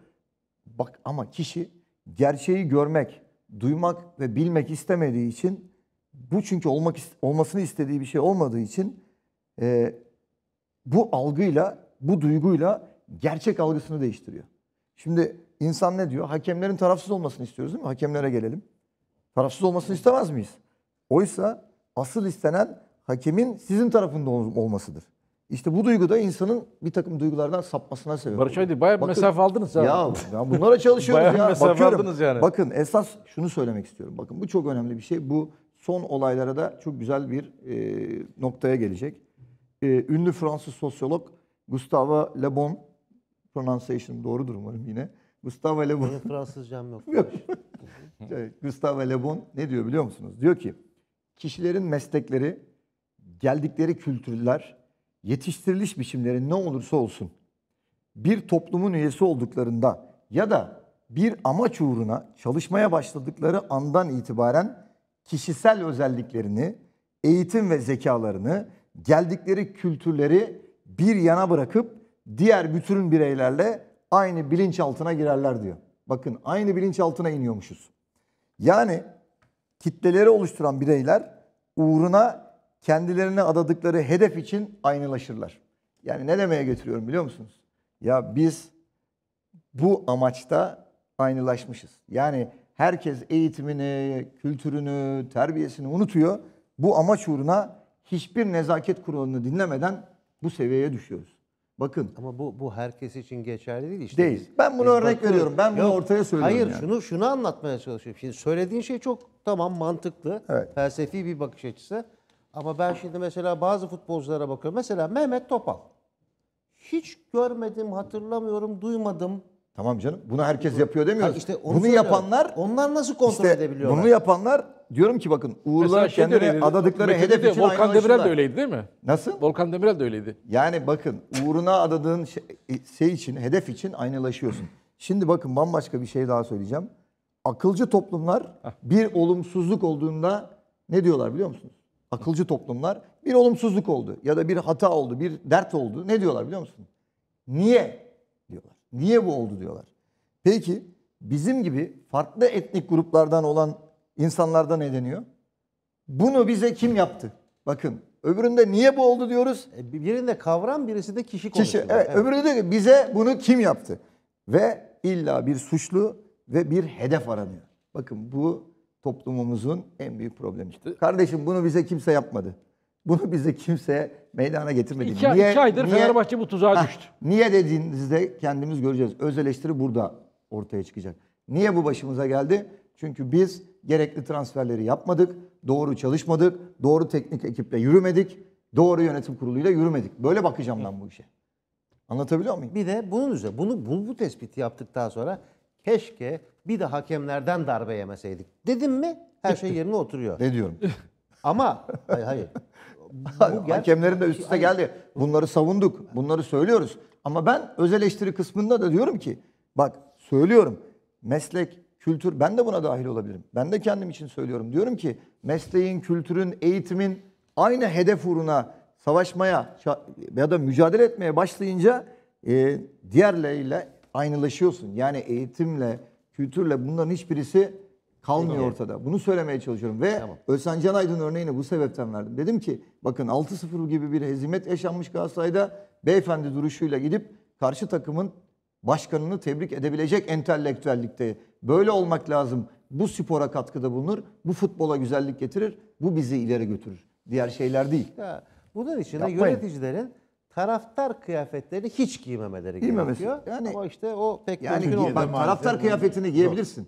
Bak ama kişi gerçeği görmek, duymak ve bilmek istemediği için bu çünkü olmak olmasını istediği bir şey olmadığı için e, bu algıyla, bu duyguyla gerçek algısını değiştiriyor. Şimdi insan ne diyor? Hakemlerin tarafsız olmasını istiyoruz değil mi? Hakemlere gelelim. Tarafsız olmasını istemez miyiz? Oysa asıl istenen hakemin sizin tarafında olmasıdır. İşte bu duygu da insanın bir takım duygulardan sapmasına sebep Barış Aydın bayağı bir mesafe aldınız ya. Ya, bunlara çalışıyoruz bayağı ya. mesafe Bakıyorum. aldınız yani. Bakın esas şunu söylemek istiyorum. Bakın bu çok önemli bir şey. Bu son olaylara da çok güzel bir e, noktaya gelecek. E, ünlü Fransız sosyolog Gustave Le Bon pronunciation doğrudur umarım yine. Gustave Le Bon... Benim Fransızcam yok. yok. Gustave Le Bon ne diyor biliyor musunuz? Diyor ki kişilerin meslekleri, geldikleri kültürler, yetiştiriliş biçimleri ne olursa olsun bir toplumun üyesi olduklarında ya da bir amaç uğruna çalışmaya başladıkları andan itibaren kişisel özelliklerini, eğitim ve zekalarını, geldikleri kültürleri bir yana bırakıp diğer bütün bireylerle aynı bilinç altına girerler diyor. Bakın aynı bilinç altına iniyormuşuz. Yani kitleleri oluşturan bireyler uğruna kendilerine adadıkları hedef için aynılaşırlar. Yani ne demeye getiriyorum biliyor musunuz? Ya biz bu amaçta aynılaşmışız. Yani herkes eğitimini, kültürünü, terbiyesini unutuyor. Bu amaç uğruna hiçbir nezaket kuralını dinlemeden bu seviyeye düşüyoruz. Bakın. Ama bu bu herkes için geçerli değil işte. Değil. ben bunu örnek bakıyoruz. veriyorum. Ben bunu Yok, ortaya söylüyorum. Hayır, yani. şunu şunu anlatmaya çalışıyorum. Şimdi söylediğin şey çok tamam mantıklı. Evet. Felsefi bir bakış açısı. Ama ben şimdi mesela bazı futbolculara bakıyorum. Mesela Mehmet Topal. Hiç görmedim, hatırlamıyorum, duymadım. Tamam canım. Bunu herkes yapıyor demiyoruz. Ha işte bunu yapanlar onlar nasıl kontrol işte edebiliyorlar? Bunu yapanlar diyorum ki bakın Uğurlar şey kendine öyleydi. adadıkları Metin'de hedef için Volkan Demirel de öyleydi değil mi? Nasıl? Volkan Demirel de öyleydi. Yani bakın uğruna adadığın şey, şey için, hedef için aynılaşıyorsun. Şimdi bakın bambaşka bir şey daha söyleyeceğim. Akılcı toplumlar bir olumsuzluk olduğunda ne diyorlar biliyor musunuz? Akılcı toplumlar bir olumsuzluk oldu ya da bir hata oldu, bir dert oldu. Ne diyorlar biliyor musunuz? Niye diyorlar. Niye bu oldu diyorlar. Peki bizim gibi farklı etnik gruplardan olan insanlardan ediniyor. Bunu bize kim yaptı? Bakın öbüründe niye bu oldu diyoruz. E, birinde kavram birisi de kişi konusu. Kişi, evet, evet. Öbürü diyor bize bunu kim yaptı? Ve illa bir suçlu ve bir hedef aranıyor. Bakın bu toplumumuzun en büyük problemi. İşte, Kardeşim bunu bize kimse yapmadı. Bunu bize kimse meydana getirmedi. İki, niye, iki aydır niye, Fenerbahçe bu tuzağa heh, düştü. Niye dediğinizde kendimiz göreceğiz. Öz eleştiri burada ortaya çıkacak. Niye bu başımıza geldi? Çünkü biz gerekli transferleri yapmadık, doğru çalışmadık, doğru teknik ekiple yürümedik, doğru yönetim kuruluyla yürümedik. Böyle bakacağım Hı. ben bu işe. Anlatabiliyor muyum? Bir de bunun üzerine bunu bu, bu tespiti yaptıktan sonra keşke bir de hakemlerden darbe yemeseydik. Dedim mi her şey yerine oturuyor. ne diyorum? Ama hayır hayır. Bu Hakemlerin de üstüne geldi. Bunları savunduk. Bunları söylüyoruz. Ama ben öz eleştiri kısmında da diyorum ki bak söylüyorum. Meslek kültür ben de buna dahil olabilirim. Ben de kendim için söylüyorum. Diyorum ki mesleğin, kültürün, eğitimin aynı hedef uğruna savaşmaya ya da mücadele etmeye başlayınca e, diğerleriyle aynılaşıyorsun. Yani eğitimle, kültürle bunların hiçbirisi kalmıyor Değil ortada. Bunu söylemeye çalışıyorum ve tamam. Özcan Canaydın örneğini bu sebepten verdim. Dedim ki bakın 6-0 gibi bir hezimet yaşanmış Galatasaray'da beyefendi duruşuyla gidip karşı takımın başkanını tebrik edebilecek entelektüellikte. Böyle olmak lazım. Bu spora katkıda bulunur, bu futbola güzellik getirir, bu bizi ileri götürür. Diğer şeyler değil. Ya, bunun için de yöneticilerin taraftar kıyafetlerini hiç giymemeleri Giymemesi. gerekiyor. Yani, Ama işte o pek yani mümkün olmaz. Bak taraftar kıyafetini giyebilirsin.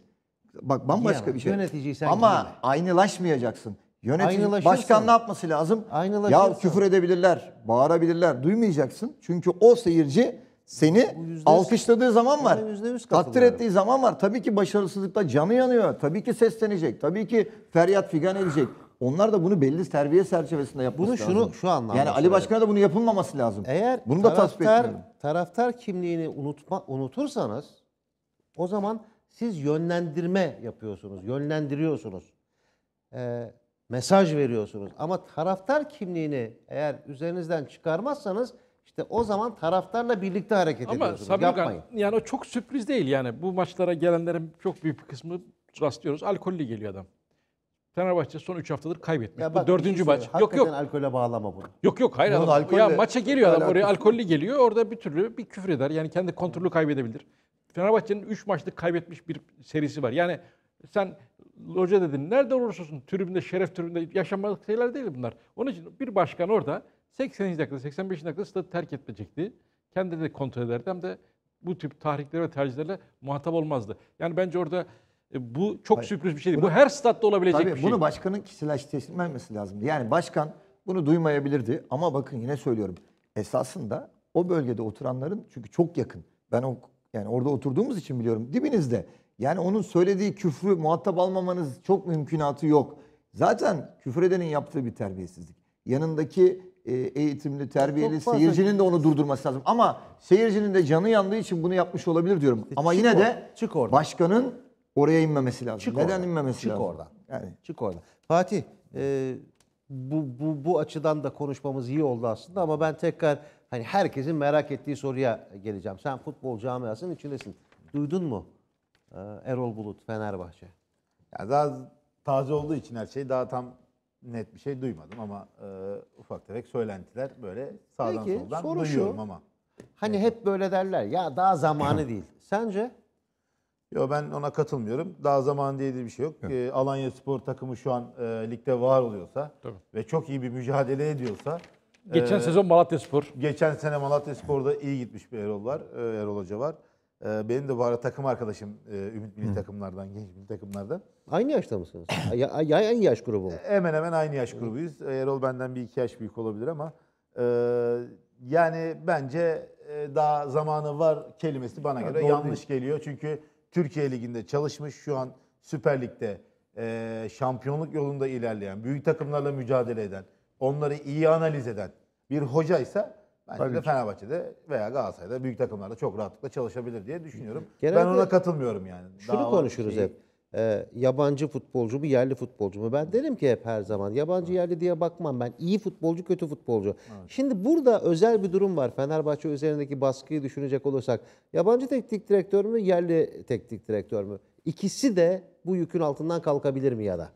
Bak bambaşka Giyemem. bir şey. Yöneticiyi sen Ama giyme. aynılaşmayacaksın. Yönetici, başkan ne yapması lazım? Ya küfür edebilirler, bağırabilirler. Duymayacaksın. Çünkü o seyirci seni alkışladığı zaman var. Takdir ettiği zaman var. Tabii ki başarısızlıkta canı yanıyor. Tabii ki seslenecek. Tabii ki feryat figan edecek. Onlar da bunu belli terbiye çerçevesinde yapması bunu şunu, lazım. şu anlamda Yani Ali Başkan'a da bunu yapılmaması lazım. Eğer bunu da taraftar, taraftar kimliğini unutma, unutursanız o zaman siz yönlendirme yapıyorsunuz, yönlendiriyorsunuz. Ee, mesaj veriyorsunuz. Ama taraftar kimliğini eğer üzerinizden çıkarmazsanız işte o zaman taraftarla birlikte hareket Ama ediyorsunuz. Ama Yapmayın. yani o çok sürpriz değil yani. Bu maçlara gelenlerin çok büyük bir kısmı rastlıyoruz. Alkollü geliyor adam. Fenerbahçe son 3 haftadır kaybetmiş. bak, Bu dördüncü şey maç. Hakikaten yok yok. alkole bağlama bunu. Yok yok hayır. Adam, alkolle, ya maça geliyor adam oraya alkollü geliyor. Orada bir türlü bir küfür eder. Yani kendi kontrolü kaybedebilir. Fenerbahçe'nin 3 maçlık kaybetmiş bir serisi var. Yani sen loca dedin. Nerede olursa olsun tribünde, şeref tribünde yaşanmadık şeyler değil bunlar. Onun için bir başkan orada 80. dakikada, 85. dakikada stadı terk etmeyecekti. Kendini de kontrol ederdi hem de bu tip tahriklere ve tercihlerle muhatap olmazdı. Yani bence orada e, bu çok Hayır. sürpriz bir şeydi. Bunu, bu her statta olabilecek tabii, bir şey. Bunu başkanın kişileştirilmemesi lazım. Yani başkan bunu duymayabilirdi ama bakın yine söylüyorum. Esasında o bölgede oturanların çünkü çok yakın. Ben o yani orada oturduğumuz için biliyorum. Dibinizde. Yani onun söylediği küfrü muhatap almamanız çok mümkünatı yok. Zaten küfür edenin yaptığı bir terbiyesizlik. Yanındaki e, eğitimli, terbiyeli seyircinin de onu durdurması lazım. Ama seyircinin de canı yandığı için bunu yapmış olabilir diyorum. İşte Ama yine or, de çık oradan. başkanın oraya inmemesi lazım. Çık Neden oradan. inmemesi çık lazım? Çık oradan. Yani çık oradan. Fatih, e, bu, bu, bu açıdan da konuşmamız iyi oldu aslında ama ben tekrar hani herkesin merak ettiği soruya geleceğim. Sen futbol camiasının içindesin. Duydun mu e, Erol Bulut Fenerbahçe? Ya daha taze olduğu için her şey daha tam net bir şey duymadım ama e, ufak tefek söylentiler böyle sağdan Peki, soldan soru duyuyorum şu, ama. Hani hep böyle derler ya daha zamanı değil. Sence? Yo ben ona katılmıyorum. Daha zaman diye bir şey yok. Evet. E, Alanya Spor takımı şu an e, ligde var oluyorsa Tabii. ve çok iyi bir mücadele ediyorsa Geçen e, sezon Malatya Spor. Geçen sene Malatya Spor'da iyi gitmiş bir Erol var. E, Erol Hoca var. Ee, benim de bu ara takım arkadaşım e, Ümit Milli Takımlardan, genç milli takımlardan. Aynı yaşta mısınız? ya, aynı yaş grubu. E, hemen hemen aynı yaş grubuyuz. Erol benden bir iki yaş büyük olabilir ama e, yani bence e, daha zamanı var kelimesi bana ya göre yanlış değil. geliyor. Çünkü Türkiye Ligi'nde çalışmış, şu an Süper Lig'de e, şampiyonluk yolunda ilerleyen, büyük takımlarla mücadele eden, onları iyi analiz eden bir hocaysa Bence Tabii de ki. Fenerbahçe'de veya Galatasaray'da büyük takımlarda çok rahatlıkla çalışabilir diye düşünüyorum. Genelde ben ona katılmıyorum yani. Şunu Daha konuşuruz şeyi... hep. Ee, yabancı futbolcu mu yerli futbolcu mu? Ben derim ki hep her zaman yabancı evet. yerli diye bakmam ben. iyi futbolcu kötü futbolcu. Evet. Şimdi burada özel bir durum var. Fenerbahçe üzerindeki baskıyı düşünecek olursak yabancı teknik direktör mü yerli teknik direktör mü? İkisi de bu yükün altından kalkabilir mi ya da?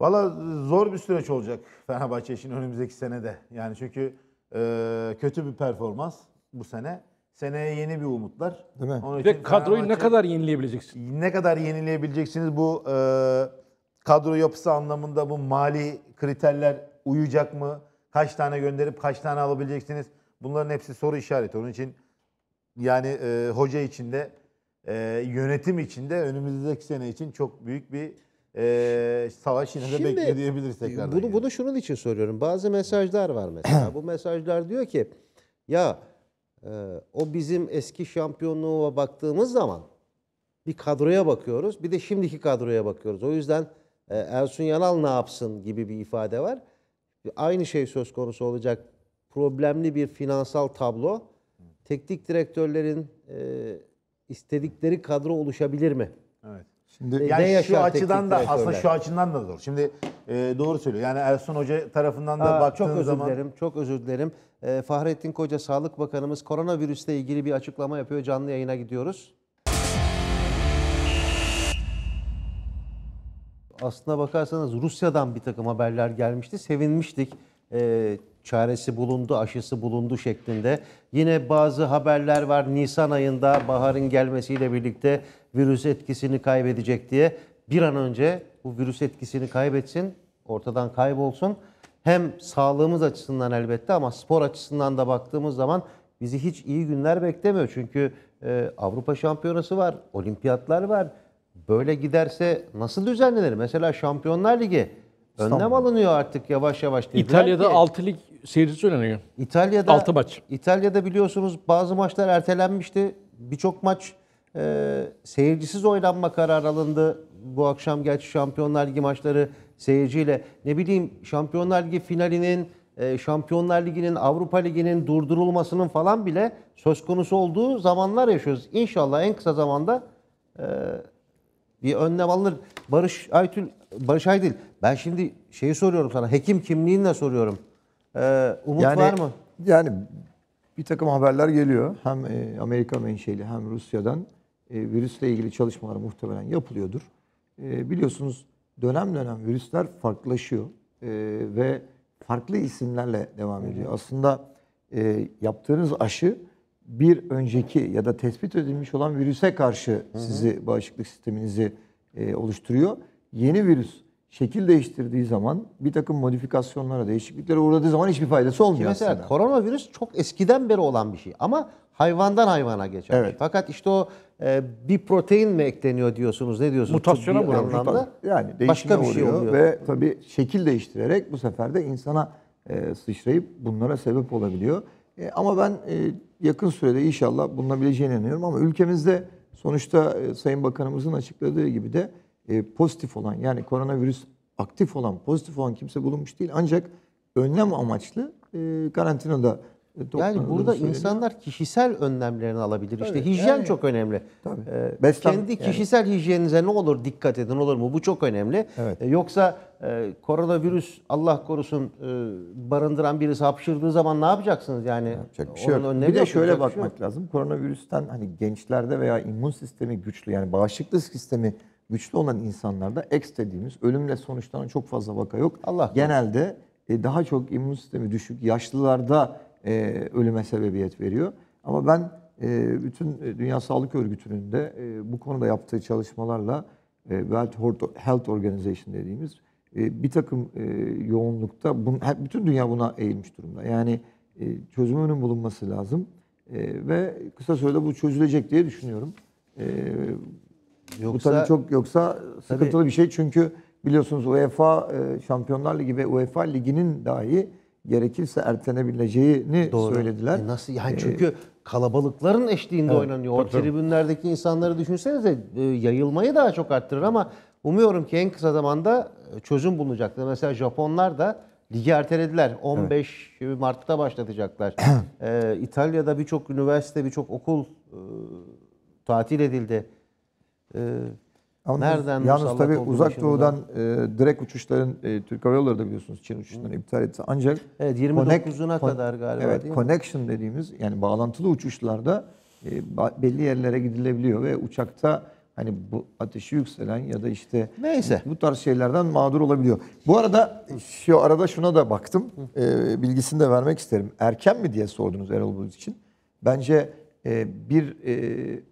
Valla zor bir süreç olacak Fenerbahçe için önümüzdeki senede. Yani çünkü e, kötü bir performans bu sene. Seneye yeni bir umutlar. Değil mi? Onun Ve kadroyu ne kadar yenileyebileceksin? Ne kadar yenileyebileceksiniz bu e, kadro yapısı anlamında bu mali kriterler uyacak mı? Kaç tane gönderip kaç tane alabileceksiniz? Bunların hepsi soru işareti. Onun için yani e, hoca içinde, e, yönetim içinde önümüzdeki sene için çok büyük bir e, savaş yine de Şimdi, bekliyor diyebiliriz tekrar. Bunu, bunu şunun için söylüyorum. Bazı mesajlar var mesela. Bu mesajlar diyor ki ya e, o bizim eski şampiyonluğa baktığımız zaman bir kadroya bakıyoruz. Bir de şimdiki kadroya bakıyoruz. O yüzden e, Ersun Yanal ne yapsın gibi bir ifade var. Aynı şey söz konusu olacak. Problemli bir finansal tablo. Teknik direktörlerin e, istedikleri kadro oluşabilir mi? Evet. Şimdi e, yani ne şu açıdan da aslında şu açıdan da doğru. Şimdi e, doğru söylüyor. Yani Ersun Hoca tarafından da Aa, baktığın çok özür zaman dilerim, çok özür dilerim. E, Fahrettin Koca Sağlık Bakanımız koronavirüsle ilgili bir açıklama yapıyor. Canlı yayına gidiyoruz. Aslına bakarsanız Rusya'dan bir takım haberler gelmişti. Sevinmiştik. E, çaresi bulundu, aşısı bulundu şeklinde. Yine bazı haberler var. Nisan ayında baharın gelmesiyle birlikte virüs etkisini kaybedecek diye bir an önce bu virüs etkisini kaybetsin, ortadan kaybolsun. Hem sağlığımız açısından elbette ama spor açısından da baktığımız zaman bizi hiç iyi günler beklemiyor. Çünkü e, Avrupa Şampiyonası var, olimpiyatlar var. Böyle giderse nasıl düzenlenir? Mesela Şampiyonlar Ligi İstanbul. önlem alınıyor artık yavaş yavaş. İtalya'da ki, 6 lig seyircisi oynanıyor. İtalya'da 6 maç. İtalya'da biliyorsunuz bazı maçlar ertelenmişti. Birçok maç e, seyircisiz oynanma kararı alındı. Bu akşam gerçi Şampiyonlar Ligi maçları seyirciyle. Ne bileyim Şampiyonlar Ligi finalinin, e, Şampiyonlar Ligi'nin, Avrupa Ligi'nin durdurulmasının falan bile söz konusu olduğu zamanlar yaşıyoruz. İnşallah en kısa zamanda e, bir önlem alınır. Barış Aytül, Barış Aydil ben şimdi şeyi soruyorum sana. Hekim kimliğinle soruyorum. Ee, umut yani, var mı? Yani bir takım haberler geliyor. Hem e, Amerika menşeli hem Rusya'dan. E, virüsle ilgili çalışmalar muhtemelen yapılıyordur. E, biliyorsunuz dönem dönem virüsler farklılaşıyor e, ve farklı isimlerle devam ediyor. Aslında yaptığınız aşı bir önceki ya da tespit edilmiş olan virüse karşı sizi bağışıklık sisteminizi oluşturuyor. Yeni virüs şekil değiştirdiği zaman bir takım modifikasyonlara, değişikliklere uğradığı zaman hiçbir faydası olmuyor Mesela aslında. koronavirüs çok eskiden beri olan bir şey ama hayvandan hayvana geçer. Evet. Şey. Fakat işte o e, bir protein mi ekleniyor diyorsunuz? Ne diyorsunuz? Mutasyona uğramış. Yani değişime Başka bir şey oluyor. Ve tabii şekil değiştirerek bu sefer de insana e, sıçrayıp bunlara sebep olabiliyor. E, ama ben e, yakın sürede inşallah bulunabileceğine inanıyorum. Ama ülkemizde sonuçta e, Sayın Bakanımızın açıkladığı gibi de e, pozitif olan yani koronavirüs aktif olan, pozitif olan kimse bulunmuş değil. Ancak önlem amaçlı e, karantinada e, yani burada insanlar kişisel önlemlerini alabilir. Tabii, işte hijyen yani, çok önemli. Tabii. E, Beslen, kendi kişisel yani. hijyeninize ne olur dikkat edin olur mu? Bu çok önemli. Evet. E, yoksa e, koronavirüs Allah korusun barındıran birisi hapşırdığı zaman ne yapacaksınız yani? Yapacak bir şey yok. Bir de şöyle şey bakmak şey lazım. Koronavirüsten hani gençlerde veya immün sistemi güçlü yani bağışıklık sistemi güçlü olan insanlarda X dediğimiz ölümle sonuçlanan çok fazla vaka yok. Allah Genelde daha çok immün sistemi düşük yaşlılarda e, ölüme sebebiyet veriyor. Ama ben e, bütün Dünya Sağlık Örgütü'nün de e, bu konuda yaptığı çalışmalarla e, World Health Organization dediğimiz e, bir takım e, yoğunlukta bun, bütün dünya buna eğilmiş durumda. Yani e, çözümünün bulunması lazım e, ve kısa sürede bu çözülecek diye düşünüyorum. E, yoksa, bu çok yoksa sıkıntılı tabii, bir şey çünkü biliyorsunuz UEFA e, Şampiyonlar Ligi ve UEFA Ligi'nin dahi gerekirse ertenebileceğini Doğru. söylediler. E nasıl yani e, çünkü ee, kalabalıkların eşliğinde evet, oynanıyor. O tabii. tribünlerdeki insanları düşünsenize e, yayılmayı daha çok arttırır ama umuyorum ki en kısa zamanda e, çözüm bulunacaktır. Mesela Japonlar da ligi ertelediler. 15 evet. Mart'ta başlatacaklar. ee, İtalya'da birçok üniversite, birçok okul e, tatil edildi. Ee, ama Nereden yalnız tabii uzak doğudan e, direkt uçuşların e, Türk Hava Yolları da biliyorsunuz Çin uçuşlarını iptal etti. Ancak evet 29'una kadar galiba evet, değil mi? connection dediğimiz yani bağlantılı uçuşlarda e, belli yerlere gidilebiliyor ve uçakta hani bu ateşi yükselen ya da işte neyse bu tarz şeylerden mağdur olabiliyor. Bu arada şu arada şuna da baktım. E, bilgisini de vermek isterim. Erken mi diye sordunuz Erol Bulut için. Bence e, bir e,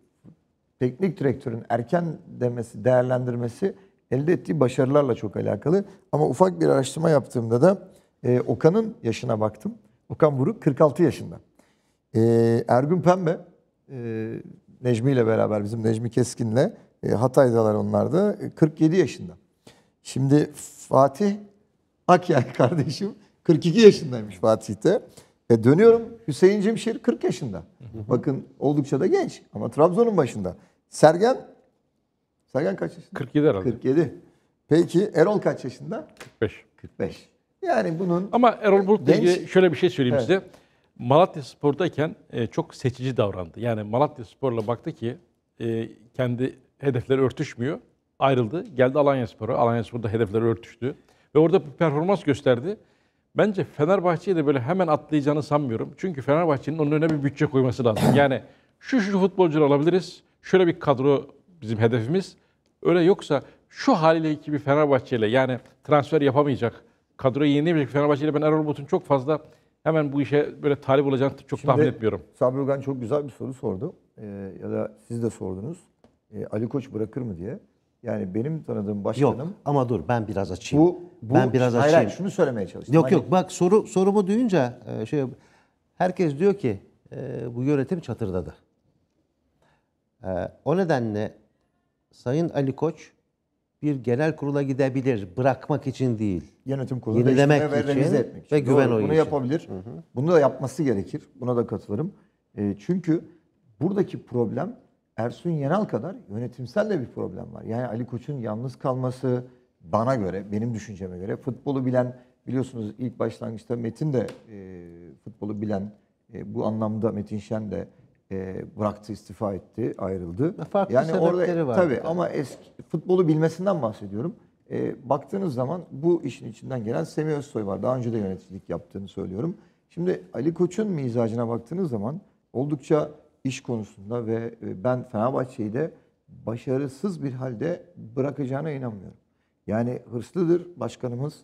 teknik direktörün erken demesi, değerlendirmesi elde ettiği başarılarla çok alakalı. Ama ufak bir araştırma yaptığımda da e, Okan'ın yaşına baktım. Okan Buruk 46 yaşında. E, Ergün Pembe, e, Necmi ile beraber bizim Necmi Keskin'le e, Hatay'dalar onlar da 47 e, yaşında. Şimdi Fatih Akyay kardeşim 42 yaşındaymış Fatih'te. E dönüyorum Hüseyin Cemşir 40 yaşında. Bakın oldukça da genç ama Trabzon'un başında. Sergen? Sergen kaç yaşında? 47 herhalde. 47. Peki Erol kaç yaşında? 45. 45. Yani bunun... Ama Erol Bulut'la genç... ilgili şöyle bir şey söyleyeyim evet. size. Malatya Spor'dayken e, çok seçici davrandı. Yani Malatya Spor'la baktı ki e, kendi hedefleri örtüşmüyor. Ayrıldı. Geldi Alanya Spor'a. Alanya Spor'da hedefleri örtüştü. Ve orada bir performans gösterdi. Bence Fenerbahçe'ye de böyle hemen atlayacağını sanmıyorum. Çünkü Fenerbahçe'nin onun önüne bir bütçe koyması lazım. Yani şu şu futbolcuları alabiliriz şöyle bir kadro bizim hedefimiz. Öyle yoksa şu haliyle bir Fenerbahçe ile yani transfer yapamayacak, kadroyu yenileyemeyecek Fenerbahçe ile ben Erol Bulut'un çok fazla hemen bu işe böyle talip olacağını çok Şimdi, tahmin etmiyorum. Sabri Ugan çok güzel bir soru sordu. Ee, ya da siz de sordunuz. Ee, Ali Koç bırakır mı diye. Yani benim tanıdığım başkanım... Yok ama dur ben biraz açayım. Bu, bu ben biraz açayım. Hayır şunu söylemeye çalıştım. Yok hani... yok bak soru sorumu duyunca e, şey herkes diyor ki e, bu yönetim çatırdadı. Ee, o nedenle Sayın Ali Koç bir genel kurula gidebilir. Bırakmak için değil. Yönetim kurulu yenilemek için ve, revize etmek için. ve güven Doğru, için Bunu yapabilir. Hı hı. Bunu da yapması gerekir. Buna da katılırım. E, çünkü buradaki problem Ersun Yenal kadar yönetimsel de bir problem var. Yani Ali Koç'un yalnız kalması bana göre, benim düşünceme göre futbolu bilen biliyorsunuz ilk başlangıçta Metin de e, futbolu bilen e, bu anlamda Metin Şen de e, bıraktı, istifa etti, ayrıldı. Farklı yani sebepleri var. Tabii ama eski futbolu bilmesinden bahsediyorum. E, baktığınız zaman bu işin içinden gelen Semih Özsoy var. Daha önce de yöneticilik yaptığını söylüyorum. Şimdi Ali Koç'un mizacına baktığınız zaman oldukça iş konusunda ve e, ben Fenerbahçe'yi de başarısız bir halde bırakacağına inanmıyorum. Yani hırslıdır başkanımız.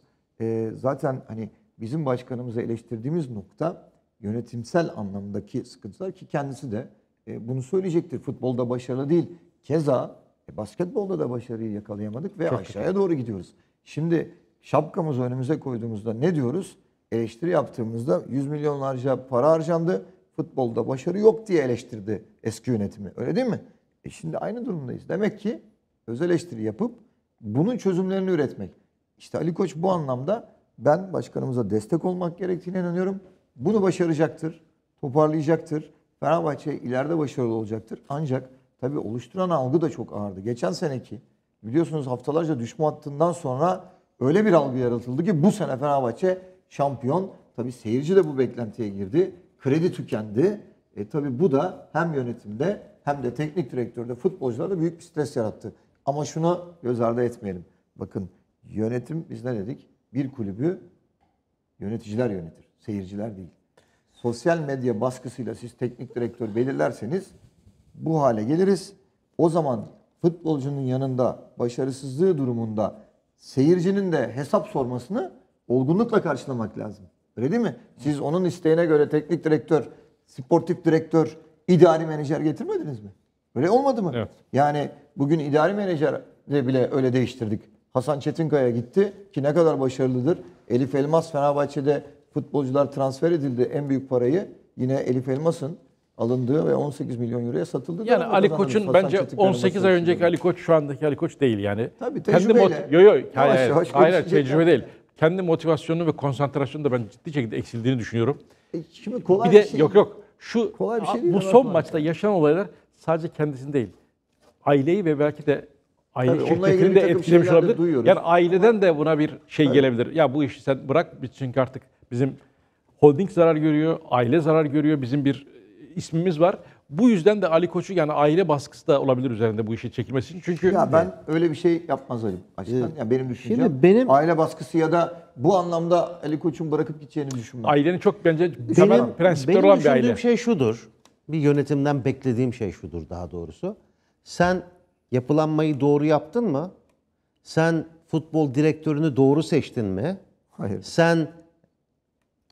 E, zaten hani bizim başkanımızı eleştirdiğimiz nokta yönetimsel anlamdaki sıkıntılar ki kendisi de e, bunu söyleyecektir. Futbolda başarılı değil. Keza e, basketbolda da başarıyı yakalayamadık ve Çok aşağıya doğru gidiyoruz. Şimdi şapkamızı önümüze koyduğumuzda ne diyoruz? Eleştiri yaptığımızda 100 milyonlarca para harcandı. Futbolda başarı yok diye eleştirdi eski yönetimi. Öyle değil mi? E şimdi aynı durumdayız. Demek ki öz eleştiri yapıp bunun çözümlerini üretmek. İşte Ali Koç bu anlamda ben başkanımıza destek olmak gerektiğine inanıyorum. Bunu başaracaktır, toparlayacaktır. Fenerbahçe ileride başarılı olacaktır. Ancak tabii oluşturan algı da çok ağırdı. Geçen seneki biliyorsunuz haftalarca düşme hattından sonra öyle bir algı yaratıldı ki bu sene Fenerbahçe şampiyon. Tabii seyirci de bu beklentiye girdi. Kredi tükendi. E tabii bu da hem yönetimde hem de teknik direktörde futbolcularda büyük bir stres yarattı. Ama şunu göz ardı etmeyelim. Bakın yönetim biz ne dedik? Bir kulübü yöneticiler yönetir. Seyirciler değil. Sosyal medya baskısıyla siz teknik direktör belirlerseniz bu hale geliriz. O zaman futbolcunun yanında başarısızlığı durumunda seyircinin de hesap sormasını olgunlukla karşılamak lazım. Öyle değil mi? Siz onun isteğine göre teknik direktör, sportif direktör, idari menajer getirmediniz mi? Öyle olmadı mı? Evet. Yani bugün idari menajer de bile öyle değiştirdik. Hasan Çetinkaya gitti ki ne kadar başarılıdır. Elif Elmas Fenerbahçe'de futbolcular transfer edildi en büyük parayı yine Elif Elmas'ın alındığı ve 18 milyon euroya satıldı. Yani Ali Koç'un bence 18 ay önceki Ali Koç şu andaki Ali Koç değil yani. Tabii tecrübeyle. Kendi yo yo yavaş, hayır, yavaş hayır, tecrübe yani. değil. Kendi motivasyonu ve konsantrasyonu da ben ciddi şekilde eksildiğini düşünüyorum. E, şimdi kolay bir de bir şey. yok yok. Şu kolay bir şey değil bu son maçta şey. yaşanan olaylar sadece kendisini değil. Aileyi ve belki de aile Tabii şirketini de etkilemiş olabilir. Duyuyoruz. Yani aileden de buna bir şey Tabii. gelebilir. Ya bu işi sen bırak çünkü artık Bizim holding zarar görüyor, aile zarar görüyor. Bizim bir e, ismimiz var. Bu yüzden de Ali Koç'u yani aile baskısı da olabilir üzerinde bu işe çekilmesi için. Çünkü ya ben öyle bir şey yapmaz Ali açıdan. Evet. Yani benim düşüncem Şimdi benim aile baskısı ya da bu anlamda Ali Koç'un bırakıp gideceğini düşünmem. Ailenin çok bence temel prensipler benim olan bir aile. Benim şey şudur. Bir yönetimden beklediğim şey şudur daha doğrusu. Sen yapılanmayı doğru yaptın mı? Sen futbol direktörünü doğru seçtin mi? Hayır. Sen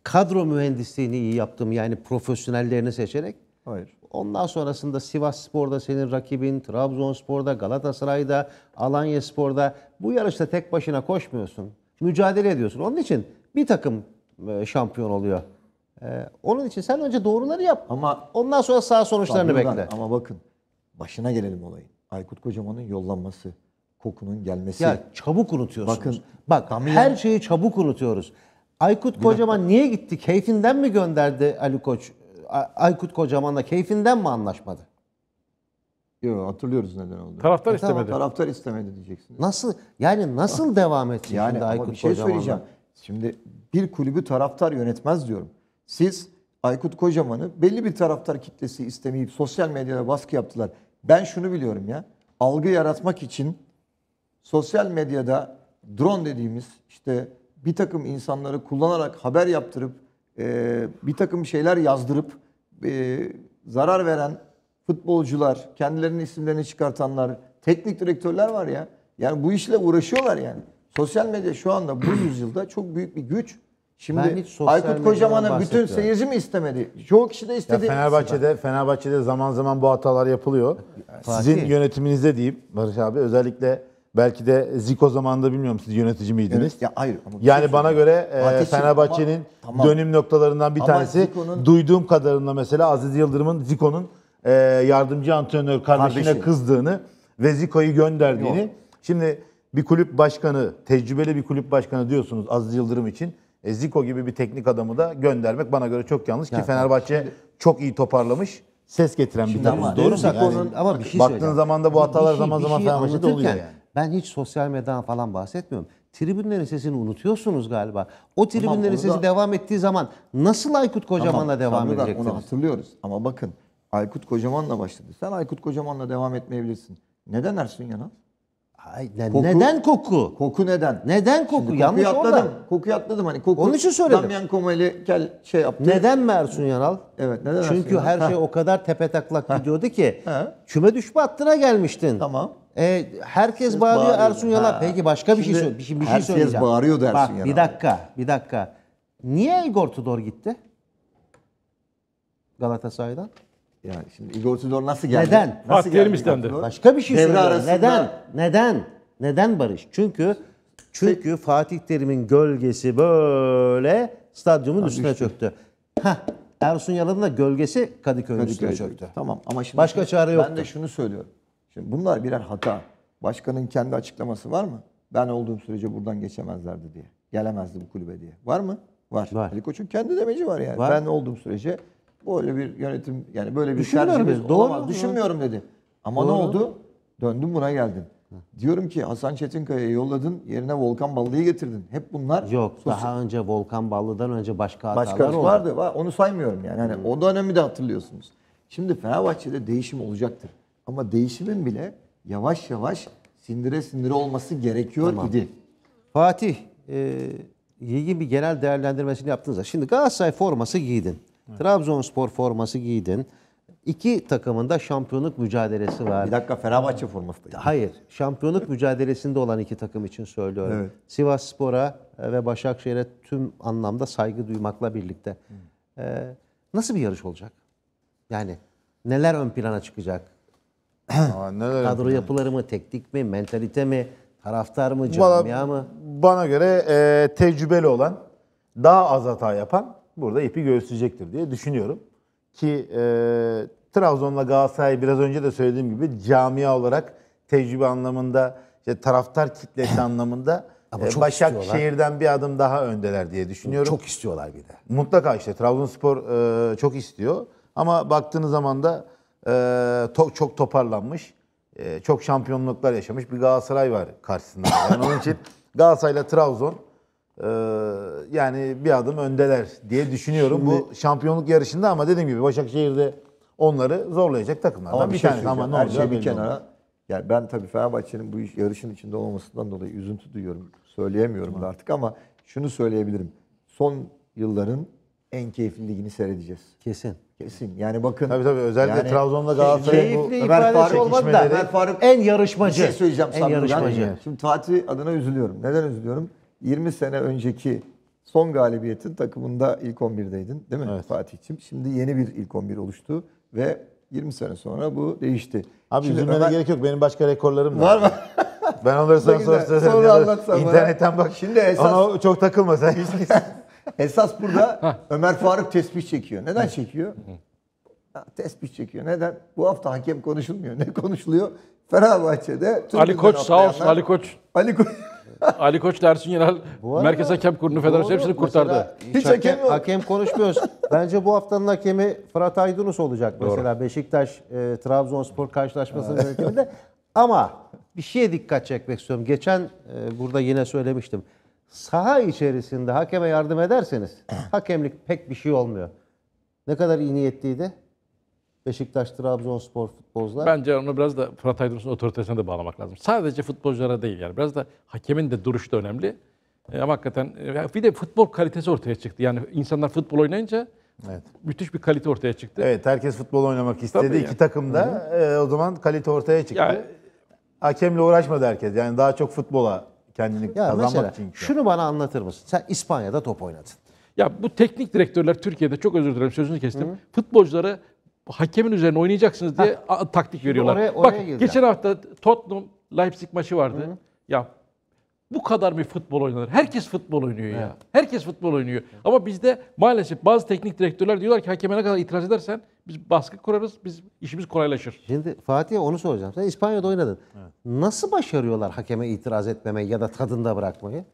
kadro mühendisliğini iyi yaptım. Yani profesyonellerini seçerek. Hayır. Ondan sonrasında Sivas Spor'da senin rakibin, Trabzonspor'da, Galatasaray'da, Alanya Spor'da bu yarışta tek başına koşmuyorsun. Mücadele ediyorsun. Onun için bir takım e, şampiyon oluyor. Ee, onun için sen önce doğruları yap. Ama ondan sonra sağ sonuçlarını bekle. Ama bakın başına gelelim olayın. Aykut Kocaman'ın yollanması, kokunun gelmesi. Ya çabuk unutuyorsunuz. Bakın, Bak Damian, her şeyi çabuk unutuyoruz. Aykut Kocaman niye gitti? Keyfinden mi gönderdi Ali Koç? Aykut Kocaman'la keyfinden mi anlaşmadı? Yok hatırlıyoruz neden oldu. Taraftar e, istemedi. Tamam, taraftar istemedi diyeceksin. Nasıl yani nasıl ah, devam etti? yani, şimdi Aykut bir şey söyleyeceğim. Şimdi bir kulübü taraftar yönetmez diyorum. Siz Aykut Kocaman'ı belli bir taraftar kitlesi istemeyip sosyal medyada baskı yaptılar. Ben şunu biliyorum ya. Algı yaratmak için sosyal medyada drone dediğimiz işte bir takım insanları kullanarak haber yaptırıp e, bir takım şeyler yazdırıp e, zarar veren futbolcular, kendilerinin isimlerini çıkartanlar, teknik direktörler var ya. Yani bu işle uğraşıyorlar yani. Sosyal medya şu anda bu yüzyılda çok büyük bir güç. Şimdi Aykut Kocaman'a bütün seyirci mi istemedi? Çoğu kişi de istedi. Ya Fenerbahçe'de Fenerbahçe'de zaman zaman bu hatalar yapılıyor. Sizin yönetiminizde deyip Barış abi özellikle Belki de Zico zamanında bilmiyorum siz yönetici miydiniz? Evet, ya hayır. Ama şey yani bana göre e, Fenerbahçe'nin tamam. dönüm noktalarından bir ama tanesi duyduğum kadarıyla mesela Aziz Yıldırım'ın Zico'nun e, yardımcı antrenör kardeşine Kardeşi. kızdığını ve Zico'yu gönderdiğini. Yok. Şimdi bir kulüp başkanı, tecrübeli bir kulüp başkanı diyorsunuz Aziz Yıldırım için. E, Zico gibi bir teknik adamı da göndermek bana göre çok yanlış yani, ki Fenerbahçe şimdi, çok iyi toparlamış. Ses getiren bir takım. Doğru mu? Yani, ama bir şey baktığın zaman da bu hatalar şey, zaman zaman şey Fenerbahçe'de oluyor yani. Ben hiç sosyal medyadan falan bahsetmiyorum. Tribünlerin sesini unutuyorsunuz galiba. O tribünlerin tamam, sesi da... devam ettiği zaman nasıl Aykut Kocaman'la tamam, devam tamam, Onu hatırlıyoruz ama bakın Aykut Kocaman'la başladı. Sen Aykut Kocaman'la devam etmeyebilirsin. Neden Ersun Yanal? Ay, ne, koku, neden koku? Koku neden? Neden koku? Şimdi Yanlış kokuyu atladım. Orada. Kokuyu atladım hani koku. Onun için söyledim. Damyan Komeli gel şey yaptı. Neden Mersun Yanal? Evet neden Çünkü Ersun her şey ha. o kadar tepe taklak gidiyordu ki. Ha. Küme düşme hattına gelmiştin. Tamam. E, herkes Siz bağırıyor, bağırıyor Ersun Yalap. Peki başka Şimdi bir şey söyle. Bir, bir şey söyleyeceğim. herkes bağırıyor Ersun Bak, Bir dakika, bir dakika. Niye Igor Tudor gitti? Galatasaray'dan. Yani şimdi Igor Tudor nasıl geldi? Neden? Nasıl geldi istendi. Başka bir şey Devre Arasında... Neden? Neden? Neden Barış? Çünkü çünkü Se... Fatih Terim'in gölgesi böyle stadyumun ha, üstüne düştü. çöktü. Hah, Ersun Yalın'ın da gölgesi Kadıköy'ün üstüne çöktü. Tamam ama şimdi Başka çare yok. Ben de şunu söylüyorum. Şimdi bunlar birer hata. Başkanın kendi açıklaması var mı? Ben olduğum sürece buradan geçemezlerdi diye. Gelemezdi bu kulübe diye. Var mı? Var. var. Ali Koç'un kendi demeci var yani. Var. Ben olduğum sürece böyle bir yönetim yani böyle bir tercihimiz Doğru. Düşünmüyorum dedi. Ama Doğru. ne oldu? Döndüm buna geldim. Diyorum ki Hasan Çetinkaya'yı yolladın, yerine Volkan Ballı'yı getirdin. Hep bunlar... Yok, sosyal... daha önce Volkan Ballı'dan önce başka hatalar başka oldu. vardı, var. onu saymıyorum yani. yani hmm. O dönemi de hatırlıyorsunuz. Şimdi Fenerbahçe'de değişim olacaktır. Ama değişimin bile yavaş yavaş sindire sindire olması gerekiyor tamam. idi. Fatih, e, ligin bir genel değerlendirmesini yaptınız. Şimdi Galatasaray forması giydin. Evet. Trabzonspor forması giydin. İki takımın da şampiyonluk mücadelesi var. Bir dakika Fenerbahçe forması da. Hayır. Şampiyonluk mücadelesinde olan iki takım için söylüyorum. Evet. Sivas Spor'a e, ve Başakşehir'e tüm anlamda saygı duymakla birlikte. Ee, nasıl bir yarış olacak? Yani neler ön plana çıkacak? neler Kadro yani? yapıları mı, teknik mi, mentalite mi, taraftar mı, camia bana, mı? Bana göre e, tecrübeli olan, daha az hata yapan burada ipi gösterecektir diye düşünüyorum. Ki e, Trabzon'la Galatasaray biraz önce de söylediğim gibi camia olarak tecrübe anlamında, işte taraftar kitlesi anlamında ama e, çok Başakşehir'den bir adım daha öndeler diye düşünüyorum. Çok istiyorlar bir de. Mutlaka işte Trabzonspor e, çok istiyor. Ama baktığınız zaman da ee, to çok toparlanmış, e, çok şampiyonluklar yaşamış bir Galatasaray var karşısında. Yani onun için Galatasaray'la Trabzon e, yani bir adım öndeler diye düşünüyorum Şimdi, bu şampiyonluk yarışında ama dediğim gibi Başakşehir'de onları zorlayacak takımlardan ama bir, bir şey tanesi ama ne Her şey bir kenara. Olur. Yani ben tabii Fenerbahçe'nin bu yarışın içinde olmasından dolayı üzüntü duyuyorum. Söyleyemiyorum tamam. artık ama şunu söyleyebilirim. Son yılların en keyifli ligini seyredeceğiz. Kesin. Kesin. Yani bakın. Tabii tabii özellikle yani, Trabzon'da Galatasaray bu Ömer Faruk olmadı da Ömer Faruk en yarışmacı. Bir şey söyleyeceğim en yarışmacı. Yani. Şimdi Fatih adına üzülüyorum. Neden üzülüyorum? 20 sene önceki son galibiyetin takımında ilk 11'deydin değil mi evet. Fatih'ciğim? Şimdi yeni bir ilk 11 oluştu ve 20 sene sonra bu değişti. Abi Şimdi üzülmene Ömer... gerek yok. Benim başka rekorlarım var. Var mı? Ben onları sana sonra söylerim. Sonra anlatsam. İnternetten bak. Şimdi esas... Ona çok takılma sen. Esas burada Ömer Faruk tespih çekiyor. Neden çekiyor? tespih çekiyor. Neden? Bu hafta hakem konuşulmuyor. Ne konuşuluyor? Fenerbahçe'de Ali Koç sağ olsun Ali Koç. Ali Koç Ali Koç Dersin genel Merkez Hakem Kurulu Federasyonu hepsini kurtardı. Hiç hakem, hakem, yok. hakem konuşmuyoruz. Bence bu haftanın hakemi Fırat Aydınus olacak Doğru. mesela Beşiktaş e, Trabzonspor karşılaşmasının yönetiminde. Ama bir şeye dikkat çekmek istiyorum. Geçen e, burada yine söylemiştim saha içerisinde hakeme yardım ederseniz hakemlik pek bir şey olmuyor. Ne kadar iyi niyetliydi? Beşiktaş, Trabzonspor futbolcular. Bence onu biraz da Fırat Aydınus'un otoritesine de bağlamak lazım. Sadece futbolculara değil yani. Biraz da hakemin de duruşu da önemli. E, ama hakikaten e, bir de futbol kalitesi ortaya çıktı. Yani insanlar futbol oynayınca Evet. Müthiş bir kalite ortaya çıktı. Evet, herkes futbol oynamak istedi. Tabii İki yani. takım da e, o zaman kalite ortaya çıktı. Yani, Hakemle uğraşmadı herkes. Yani daha çok futbola kendini ya kazanmak mesela, için. Şunu bana anlatır mısın? Sen İspanya'da top oynadın. Ya bu teknik direktörler Türkiye'de çok özür dilerim sözünü kestim. Hı. Futbolculara hakemin üzerine oynayacaksınız diye ha. taktik veriyorlar. Oraya, oraya Bak gireceğim. geçen hafta Tottenham Leipzig maçı vardı. Hı. Ya bu kadar mı futbol oynanır. Herkes futbol oynuyor evet. ya. Herkes futbol oynuyor. Ama bizde maalesef bazı teknik direktörler diyorlar ki hakeme ne kadar itiraz edersen biz baskı kurarız, biz işimiz kolaylaşır. Şimdi Fatih'e onu soracağım. Sen İspanya'da oynadın. Evet. Nasıl başarıyorlar hakeme itiraz etmemeyi ya da tadında bırakmayı?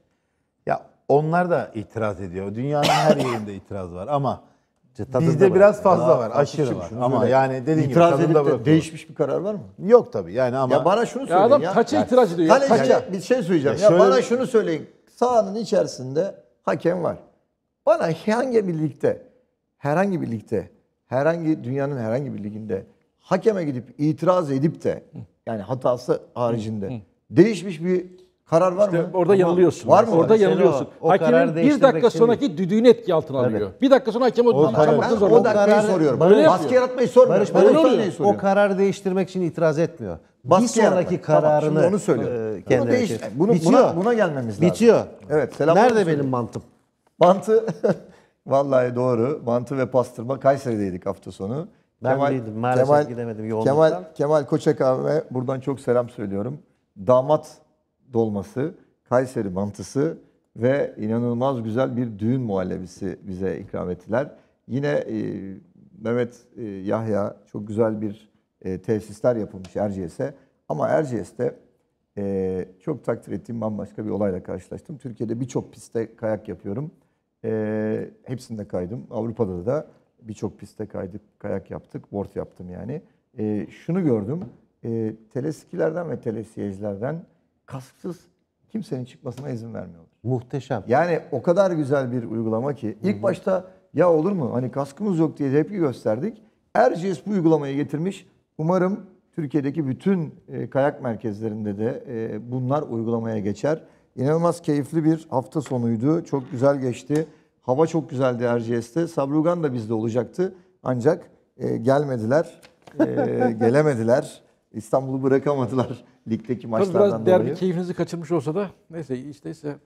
Ya onlar da itiraz ediyor. Dünyanın her yerinde itiraz var ama bizde biraz fazla ya, var, aşırı var. Ama öyle. yani dediğin gibi itiraz edip de değişmiş bir karar var mı? Yok tabii yani ama. Ya bana şunu söyleyin ya. Adam ya. itiraz ediyor? Kaleci, kaça? Bir şey söyleyeceğim. Ya, ya şöyle... bana şunu söyleyin. Sahanın içerisinde hakem var. Bana hangi birlikte, herhangi birlikte herhangi dünyanın herhangi bir liginde hakeme gidip itiraz edip de yani hatası haricinde değişmiş bir karar var mı? Orada yanılıyorsun. Var mı? Orada yanılıyorsun. o- o Hakemin bir dakika değiştirmek sonraki düdüğünü etki altına alıyor. Bir dakika sonra hakem o düdüğü karar- Ben çıkartmakta zorunda. o dakikayı kararı- soruyorum. Barış- Baskı yaratmayı sormuyorum. Barış, Barış, Barış, saniye o soruyorum. kararı değiştirmek için itiraz etmiyor. Baskı bir sonraki yaratmak. kararını şimdi onu söylüyorum. e, Bunu değiş- bunu- buna- buna gelmemiz lazım. Bitiyor. Evet, selam Nerede benim mantım? Mantı Vallahi doğru. Mantı ve pastırma Kayseri'deydik hafta sonu. Ben Kemal, değildim. Maalesef Kemal, gidemedim yoğunluktan. Kemal, Kemal Koçak abime buradan çok selam söylüyorum. Damat dolması, Kayseri mantısı ve inanılmaz güzel bir düğün muhallebisi bize ikram ettiler. Yine e, Mehmet e, Yahya çok güzel bir e, tesisler yapılmış Erciyes'e. Ama Erciyes'te e, çok takdir ettiğim bambaşka bir olayla karşılaştım. Türkiye'de birçok pistte kayak yapıyorum. E, hepsinde kaydım. Avrupa'da da birçok pistte kaydık, kayak yaptık, board yaptım yani. E, şunu gördüm. E, teleskilerden ve telesiyecilerden kasksız kimsenin çıkmasına izin vermiyorlar. Muhteşem. Yani o kadar güzel bir uygulama ki. ilk Hı-hı. başta ya olur mu hani kaskımız yok diye tepki gösterdik. Erciyes bu uygulamayı getirmiş. Umarım Türkiye'deki bütün e, kayak merkezlerinde de e, bunlar uygulamaya geçer. Inanılmaz keyifli bir hafta sonuydu. Çok güzel geçti. Hava çok güzeldi Erciyes'te. Sabrugan da bizde olacaktı. Ancak e, gelmediler. E, gelemediler. İstanbul'u bırakamadılar ligdeki maçlardan biraz dolayı. Biraz derbi keyfinizi kaçırmış olsa da neyse işte ise.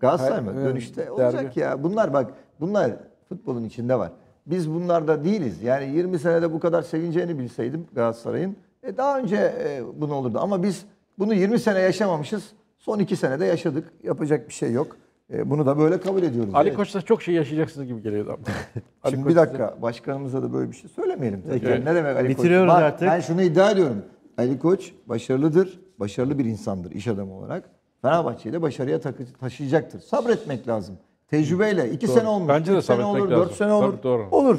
Galatasaray mı? Evet, Dönüşte olacak ya. Bunlar bak bunlar futbolun içinde var. Biz bunlarda değiliz. Yani 20 senede bu kadar sevineceğini bilseydim Galatasaray'ın e daha önce e, bunu olurdu. Ama biz bunu 20 sene yaşamamışız. Son iki senede yaşadık. Yapacak bir şey yok. E, bunu da böyle kabul ediyoruz. Ali evet. Koç'ta çok şey yaşayacaksınız gibi geliyor. Abi. Şimdi Koç bir dakika. Size... Başkanımıza da böyle bir şey söylemeyelim. Peki. Evet. Ne demek Ali Bitiriyoruz Koç? Bak, artık. Ben şunu iddia ediyorum. Ali Koç başarılıdır. Başarılı bir insandır iş adamı olarak. Fenerbahçe'yi de başarıya taşıyacaktır. Sabretmek lazım. Tecrübeyle. iki doğru. sene olmuş. Bence de Sabretmek olur, lazım. dört sene olur. doğru. Olur.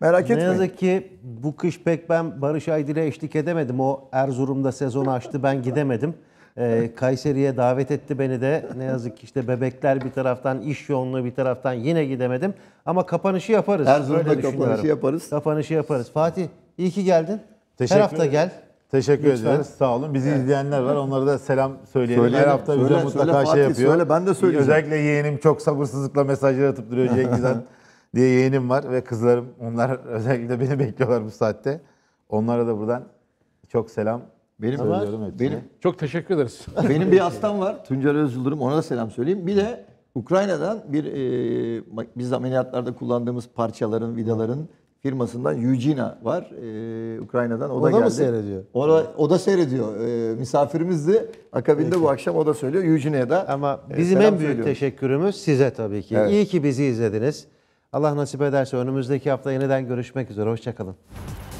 Merak etmeyin. Ne yazık ki bu kış pek ben Barış Aydil'e eşlik edemedim. O Erzurum'da sezon açtı ben gidemedim. Ee, Kayseri'ye davet etti beni de. Ne yazık ki işte bebekler bir taraftan, iş yoğunluğu bir taraftan yine gidemedim. Ama kapanışı yaparız. Erzurum'da kapanışı yaparız. Kapanışı yaparız. Fatih iyi ki geldin. Teşekkür Her hafta gel. Teşekkür Lütfen. ederiz. Sağ olun. Bizi evet. izleyenler var. Onlara da selam söyleyelim. söyleyelim. Her hafta söyle, bize mutlaka söyle, şey yapıyor. Söyle, ben de söyleyeceğim. Özellikle yeğenim çok sabırsızlıkla mesajlar atıp duruyor Cengizhan diye yeğenim var ve kızlarım onlar özellikle beni bekliyorlar bu saatte. Onlara da buradan çok selam benim Ama benim çok teşekkür ederiz. Benim bir hastam var. Tuncer Özyıldırım ona da selam söyleyeyim. Bir de Ukrayna'dan bir e, biz ameliyatlarda kullandığımız parçaların, vidaların firmasından Eugina var. E, Ukrayna'dan o, o da, da geldi. O seyrediyor? O da, o da seyrediyor. E, misafirimizdi. Akabinde Peki. bu akşam o da söylüyor. Eugina'ya da Ama e, bizim e, en büyük söylüyorum. teşekkürümüz size tabii ki. Evet. İyi ki bizi izlediniz. Allah nasip ederse önümüzdeki hafta yeniden görüşmek üzere. Hoşçakalın.